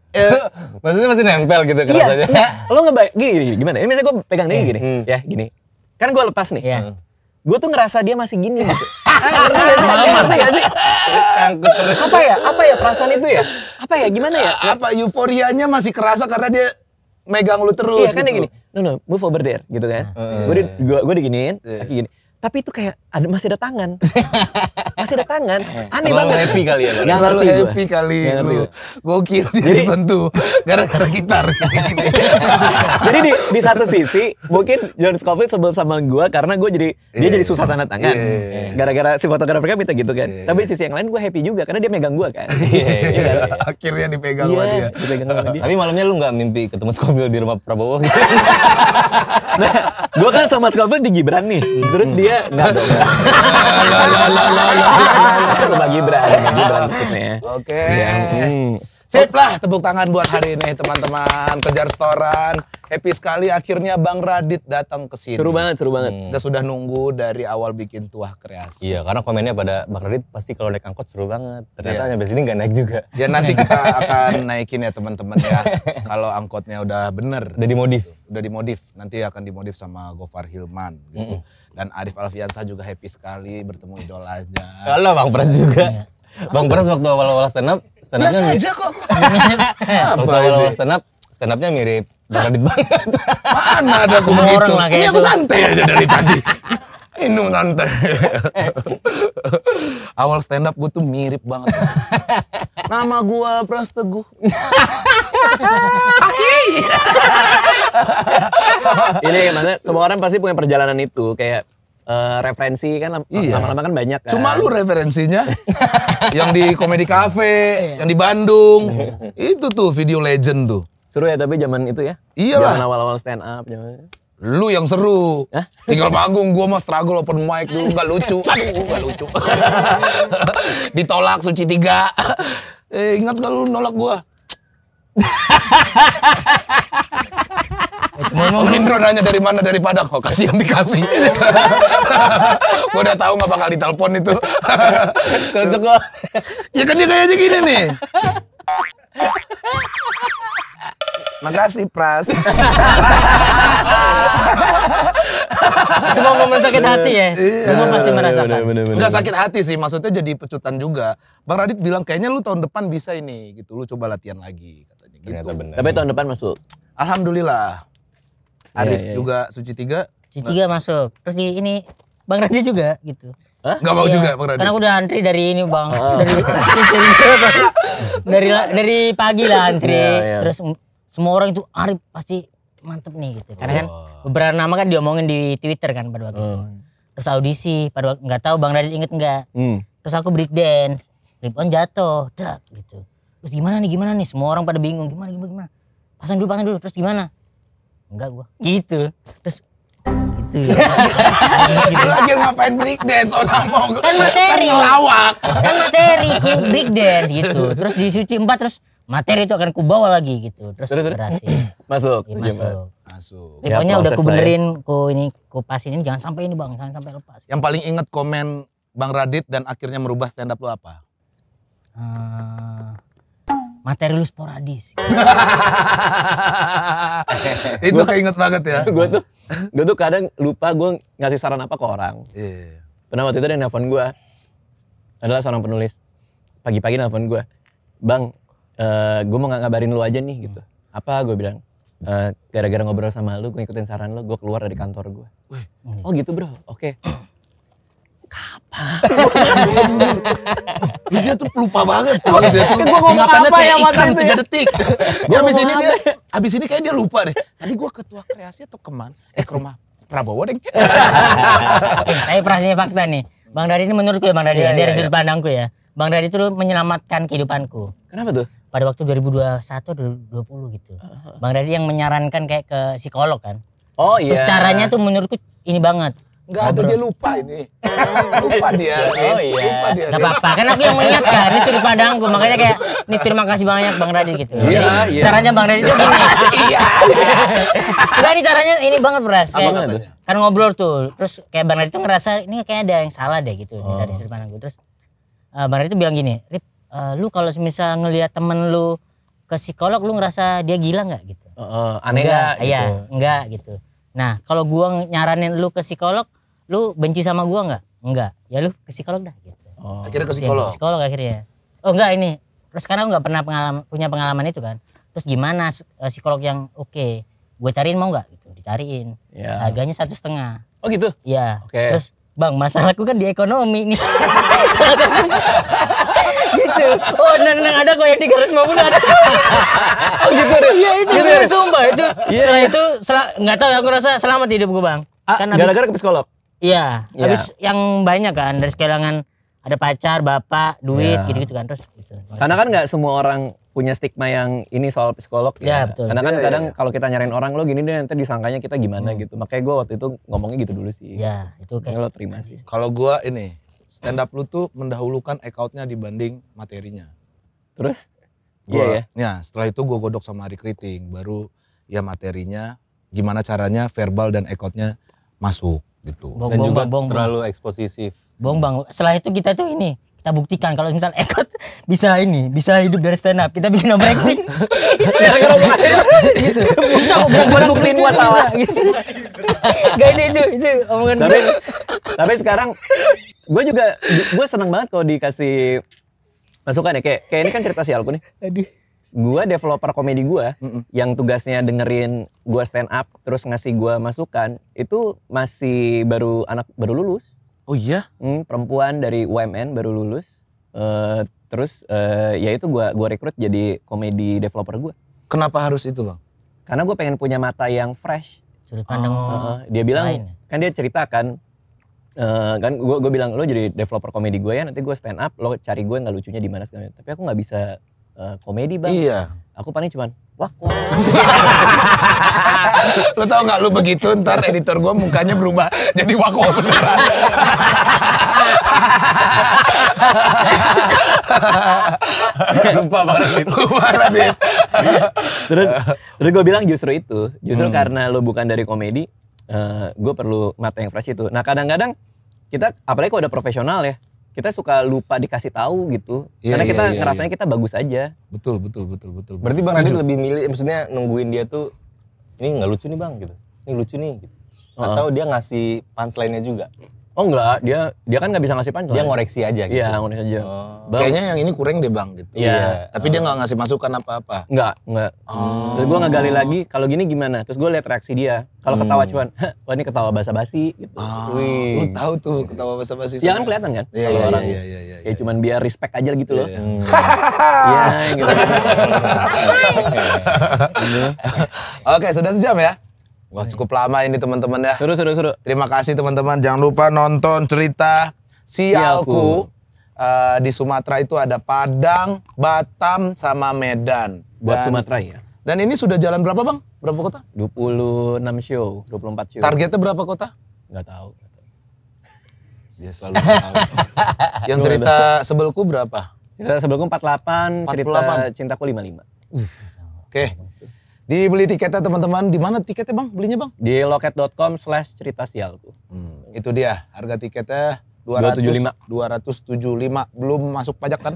Eh, eh, maksudnya masih nempel gitu kerasanya. Iya, lo ngebayang, gini, gini, gimana? Ini misalnya gue pegang dia eh, gini, hmm. ya gini. Kan gue lepas nih. Iya. Gue tuh ngerasa dia masih gini gitu. Eh, ngerti gak sih? Apa ya? Apa ya perasaan itu ya? Apa ya? Gimana ya? Apa euforianya masih kerasa karena dia megang lu terus. Iya kan gitu. gini. No no, move over there gitu kan. Uh, gue di gue diginin, diginiin, uh, iya. kaki gini tapi itu kayak ada masih ada tangan masih ada tangan eh, aneh terlalu banget happy kali ya nggak terlalu happy gua. kali lu gokil jadi disentuh gara-gara gitar jadi di, di satu sisi mungkin John Scofield sebel sama gue karena gue jadi yeah. dia iya. jadi susah tanda tangan gara iya, iya, gara-gara si fotografernya minta gitu kan yeah. tapi sisi yang lain gue happy juga karena dia megang gue kan yeah. Kan? akhirnya dipegang yeah, sama dia dipegang sama dia tapi malamnya lu gak mimpi ketemu Scofield di rumah Prabowo gitu nah, gue kan sama Scorpion di Gibran nih. Terus dia hmm. nggak dong. lah Gibran, Gibran maksudnya. Oke. Okay. Yang, hmm, Sip lah, tepuk tangan buat hari ini teman-teman. Kejar setoran. Happy sekali akhirnya Bang Radit datang ke sini. Seru banget, seru banget. Hmm. Kita sudah nunggu dari awal bikin tuah kreasi. Iya, karena komennya pada Bang Radit pasti kalau naik angkot seru banget. Ternyata iya. sampai sini nggak naik juga. Ya nanti kita akan naikin ya teman-teman ya. kalau angkotnya udah bener. Udah dimodif. Udah dimodif. Nanti akan dimodif sama Gofar Hilman. Gitu. Mm -mm. Dan Arif Alfiansa juga happy sekali bertemu idolanya. Kalau Bang Pras juga. Iya. Bang Pras waktu awal-awal stand up, stand upnya Biasa aja kok. waktu awal-awal stand up, stand upnya mirip Radit banget. Mana ada semua orang lah gitu? Ini aku santai aja dari tadi. Minum nonton awal stand up gue tuh mirip banget. Nama gue Pras Teguh. Ini gimana Semua orang pasti punya perjalanan itu kayak Eh, referensi kan lama iya. lama-lama kan banyak kan. Cuma lu referensinya yang di komedi kafe, iya. yang di Bandung. Iya. itu tuh video legend tuh. Seru ya tapi zaman itu ya. lah. Zaman awal-awal stand up zaman. Lu yang seru. Hah? Tinggal panggung gua mah struggle open mic dulu nggak lucu. Aduh, nggak lucu. Ditolak suci tiga. eh, ingat kalau lu nolak gua? Om Indro nanya dari mana dari Padang kok oh, kasih yang dikasih. Gue udah tahu nggak bakal ditelepon itu. Cocok kok. ya kan dia kayaknya gini nih. Makasih Pras. Cuma momen sakit hati ya. Iya. Semua masih merasakan. Bener, Udah sakit hati sih, maksudnya jadi pecutan juga. Bang Radit bilang kayaknya lu tahun depan bisa ini gitu, lu coba latihan lagi katanya gitu. Tapi tahun depan masuk. Alhamdulillah. Arif iya, yeah, yeah. juga Suci Tiga. Suci Tiga masuk. Terus di ini Bang Randi juga gitu. Hah? Gak mau iya. juga Bang Randi. Karena aku udah antri dari ini Bang. Oh. Dari, dari dari pagi lah antri. Yeah, yeah. Terus semua orang itu Arif pasti mantep nih gitu. Karena oh. kan beberapa nama kan diomongin di Twitter kan pada waktu oh. itu. Hmm. Terus audisi pada waktu nggak tahu Bang Radit inget nggak. Hmm. Terus aku break dance, Ripon jatuh, dak gitu. Terus gimana nih gimana nih semua orang pada bingung gimana gimana gimana. Pasang dulu pasang dulu terus gimana? enggak gua gitu terus gitu ya. gitu. Lagi ngapain break dance orang mau kan, kan materi kan lawak kan materi ku break dance gitu terus di suci empat terus materi itu akan kubawa lagi gitu terus, terus berhasil masuk ya, masuk masuk ya, pokoknya udah ya. ku benerin ku ini ku ini jangan sampai ini bang jangan sampai lepas yang paling inget komen bang Radit dan akhirnya merubah stand up lu apa eh, materi lu sporadis. itu kayak inget banget ya. gue tuh gue tuh kadang lupa gue ngasih saran apa ke orang. Iya. Pernah waktu itu ada yang nelfon gue. Adalah seorang penulis. Pagi-pagi nelfon gue. Bang, eh, gue mau ngabarin lu aja nih gitu. Apa gue bilang, eh, gara-gara ngobrol sama lu, gue ngikutin saran lu, gue keluar dari kantor gue. Oh gitu bro, oke kapan? dia tuh lupa banget oh, tuh. Dia ngomong ingatannya apa ya kayak ya tiga itu detik. Dia abis ini dia, abis ini kayak dia lupa deh. Tadi gue ketua kreasi atau keman? Eh ke rumah Prabowo deh. tapi perasaannya fakta nih. Bang Dari ini menurutku ya Bang ya, iya, Dari, yeah, dari yeah, sudut iya. pandangku ya. Bang Dari itu menyelamatkan kehidupanku. Kenapa tuh? Pada waktu 2021 2020 gitu. Uh -huh. Bang Dari yang menyarankan kayak ke psikolog kan. Oh iya. Terus caranya tuh menurutku ini banget Gak ada dia lupa ini. lupa dia. Oh iya. Lupa dia. Gak apa-apa, kan aku yang mengingatkan. Ini padang pandangku, makanya kayak ini terima kasih banyak Bang Radit gitu. Iya, iya. Caranya Bang Radit itu gini. Iya. Enggak ini caranya ini banget beres kayak kan ngobrol tuh. Terus kayak Bang Radit tuh ngerasa ini kayak ada yang salah deh gitu oh. dari padang pandangku. Terus uh, Bang Radit tuh bilang gini, "Rip, uh, lu kalau misal ngelihat temen lu ke psikolog lu ngerasa dia gila nggak gitu?" Uh, uh, aneh enggak, iya, gitu. Iya, enggak gitu. Nah, kalau gua nyaranin lu ke psikolog, lu benci sama gua nggak enggak ya lu ke psikolog dah gitu oh. akhirnya ke iya, psikolog ya, psikolog akhirnya oh enggak ini terus sekarang nggak pernah pengalaman punya pengalaman itu kan terus gimana eh, psikolog yang oke okay, gue cariin mau nggak gitu dicariin yeah. harganya satu setengah oh gitu ya okay. terus bang masalahku kan di ekonomi nih gitu oh neng neng ada kok yang tiga ratus lima puluh ada oh gitu deh iya itu gitu, sumpah itu yeah, setelah iya. itu nggak tahu aku rasa selamat hidup gue bang ah, kan gara-gara ke psikolog Iya, ya. habis yang banyak kan dari kalangan ada pacar, bapak, duit, gitu gitu-gitu kan terus gitu. Karena kan nggak semua orang punya stigma yang ini soal psikolog ya. ya. Betul. Karena kan ya, kadang ya. kalau kita nyariin orang lo gini deh nanti disangkanya kita gimana hmm. gitu. Makanya gue waktu itu ngomongnya gitu dulu sih. Iya, itu kayak. lo terima sih. Kalau gue ini stand up lu tuh mendahulukan accountnya dibanding materinya. Terus? Iya ya. Ya setelah itu gue godok sama Ari Kriting baru ya materinya gimana caranya verbal dan accountnya masuk gitu. Bong, Dan bong, juga bong, terlalu eksposif eksposisif. Bong bang. Setelah itu kita tuh ini kita buktikan kalau misal Ekot bisa ini bisa hidup dari stand up kita bikin obor acting bisa buat buktiin masalah gitu gak itu itu itu omongan tapi tapi sekarang gue juga gue seneng banget kalau dikasih masukan ya kayak kayak ini kan cerita si Alku nih gue developer komedi gue mm -mm. yang tugasnya dengerin gue stand up terus ngasih gue masukan itu masih baru anak baru lulus oh iya hmm, perempuan dari UMN baru lulus uh, terus uh, ya itu gue gua rekrut jadi komedi developer gue kenapa harus itu bang karena gue pengen punya mata yang fresh cerita pandang oh. uh, dia bilang lain. Ya? kan dia ceritakan Uh, kan gue kan gue bilang lo jadi developer komedi gue ya nanti gue stand up lo cari gue nggak lucunya di mana segala tapi aku nggak bisa Eh, komedi bang. Iya. Aku paling cuman wah kok. lu tau gak lo begitu ntar editor gue mukanya berubah jadi wako beneran. Lupa banget itu. Lupa banget terus terus gue bilang justru itu, justru hmm. karena lo bukan dari komedi, uh, eh, gue perlu mata yang fresh itu. Nah kadang-kadang kita apalagi kalau udah profesional ya, kita suka lupa dikasih tahu gitu. Yeah, Karena iya, kita yeah, yeah, ngerasanya yeah. kita bagus aja. Betul, betul, betul, betul. Berarti Bang Radit lebih milih maksudnya nungguin dia tuh ini nggak lucu nih Bang gitu. Ini lucu nih gitu. Oh. Atau uh -huh. dia ngasih punchline-nya juga. Oh enggak, dia dia kan nggak bisa ngasih punchline. Dia ngoreksi aja gitu. Iya, ngoreksi aja. Oh. Bang, Kayaknya yang ini kurang deh Bang gitu. Iya. iya. Tapi oh. dia nggak ngasih masukan apa-apa. Enggak, enggak. Oh. Terus gue gali lagi kalau gini gimana? Terus gue lihat reaksi dia. Kalau hmm. ketawa cuman, wah ini ketawa basa-basi gitu. Oh. Wih. Lu tahu tuh ketawa basa-basi. Ya kan kelihatan kan? Iya, iya, iya, iya, iya, ya Kayak iya. cuman biar respect aja gitu loh. Iya, iya. Hmm. gitu. Oke, sudah sejam ya? Wah cukup lama ini teman-teman ya. Seru seru seru. Terima kasih teman-teman. Jangan lupa nonton cerita Sialku. Uh, di Sumatera itu ada Padang, Batam, sama Medan. Buat Sumatera ya. Dan ini sudah jalan berapa bang? Berapa kota? 26 show, 24 show. Targetnya berapa kota? Gak tahu. Dia ya, selalu tahu. Yang cerita sebelku berapa? Cerita sebelku 48, 48. cerita cintaku 55. Uh, Oke. Okay. Dibeli tiketnya teman-teman. Di mana tiketnya bang? Belinya bang? Di loket.com slash cerita sialku. Hmm, itu dia harga tiketnya 275. 275. Belum masuk pajak kan?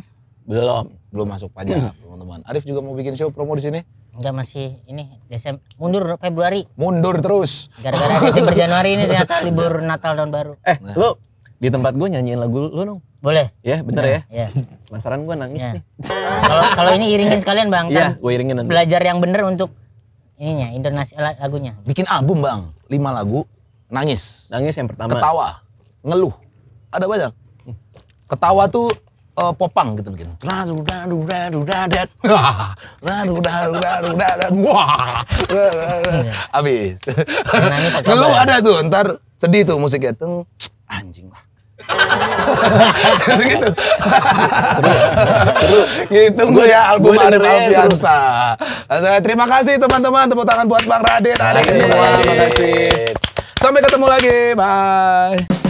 Belum. Belum masuk pajak hmm. teman-teman. Arif juga mau bikin show promo di sini? Enggak masih ini Desember mundur Februari. Mundur terus. Gara-gara Desember Januari ini ternyata libur Natal tahun baru. Eh, nah. lu di tempat gue nyanyiin lagu lu dong. Boleh. Ya, yeah, bentar iya, ya. Iya. Masaran gue nangis yeah. nih. Kalau kalau ini iringin sekalian Bang. Iya, kan gue iringin nanti. Belajar yang bener untuk ininya iya, Indonesia lagunya. Bikin album bang, lima lagu, nangis. Nangis yang pertama. Ketawa, ngeluh, ada banyak. Ketawa tuh uh, popang gitu bikin. Iya. Abis. Ngeluh ya? ada tuh, ntar sedih tuh musiknya. anjing lah gitu. Gitu gue ya album Arif Alfiansa. Eh, terima kasih teman-teman. Tepuk tangan buat Bang Radit. Terima kasih. Sampai ketemu lagi. Bye.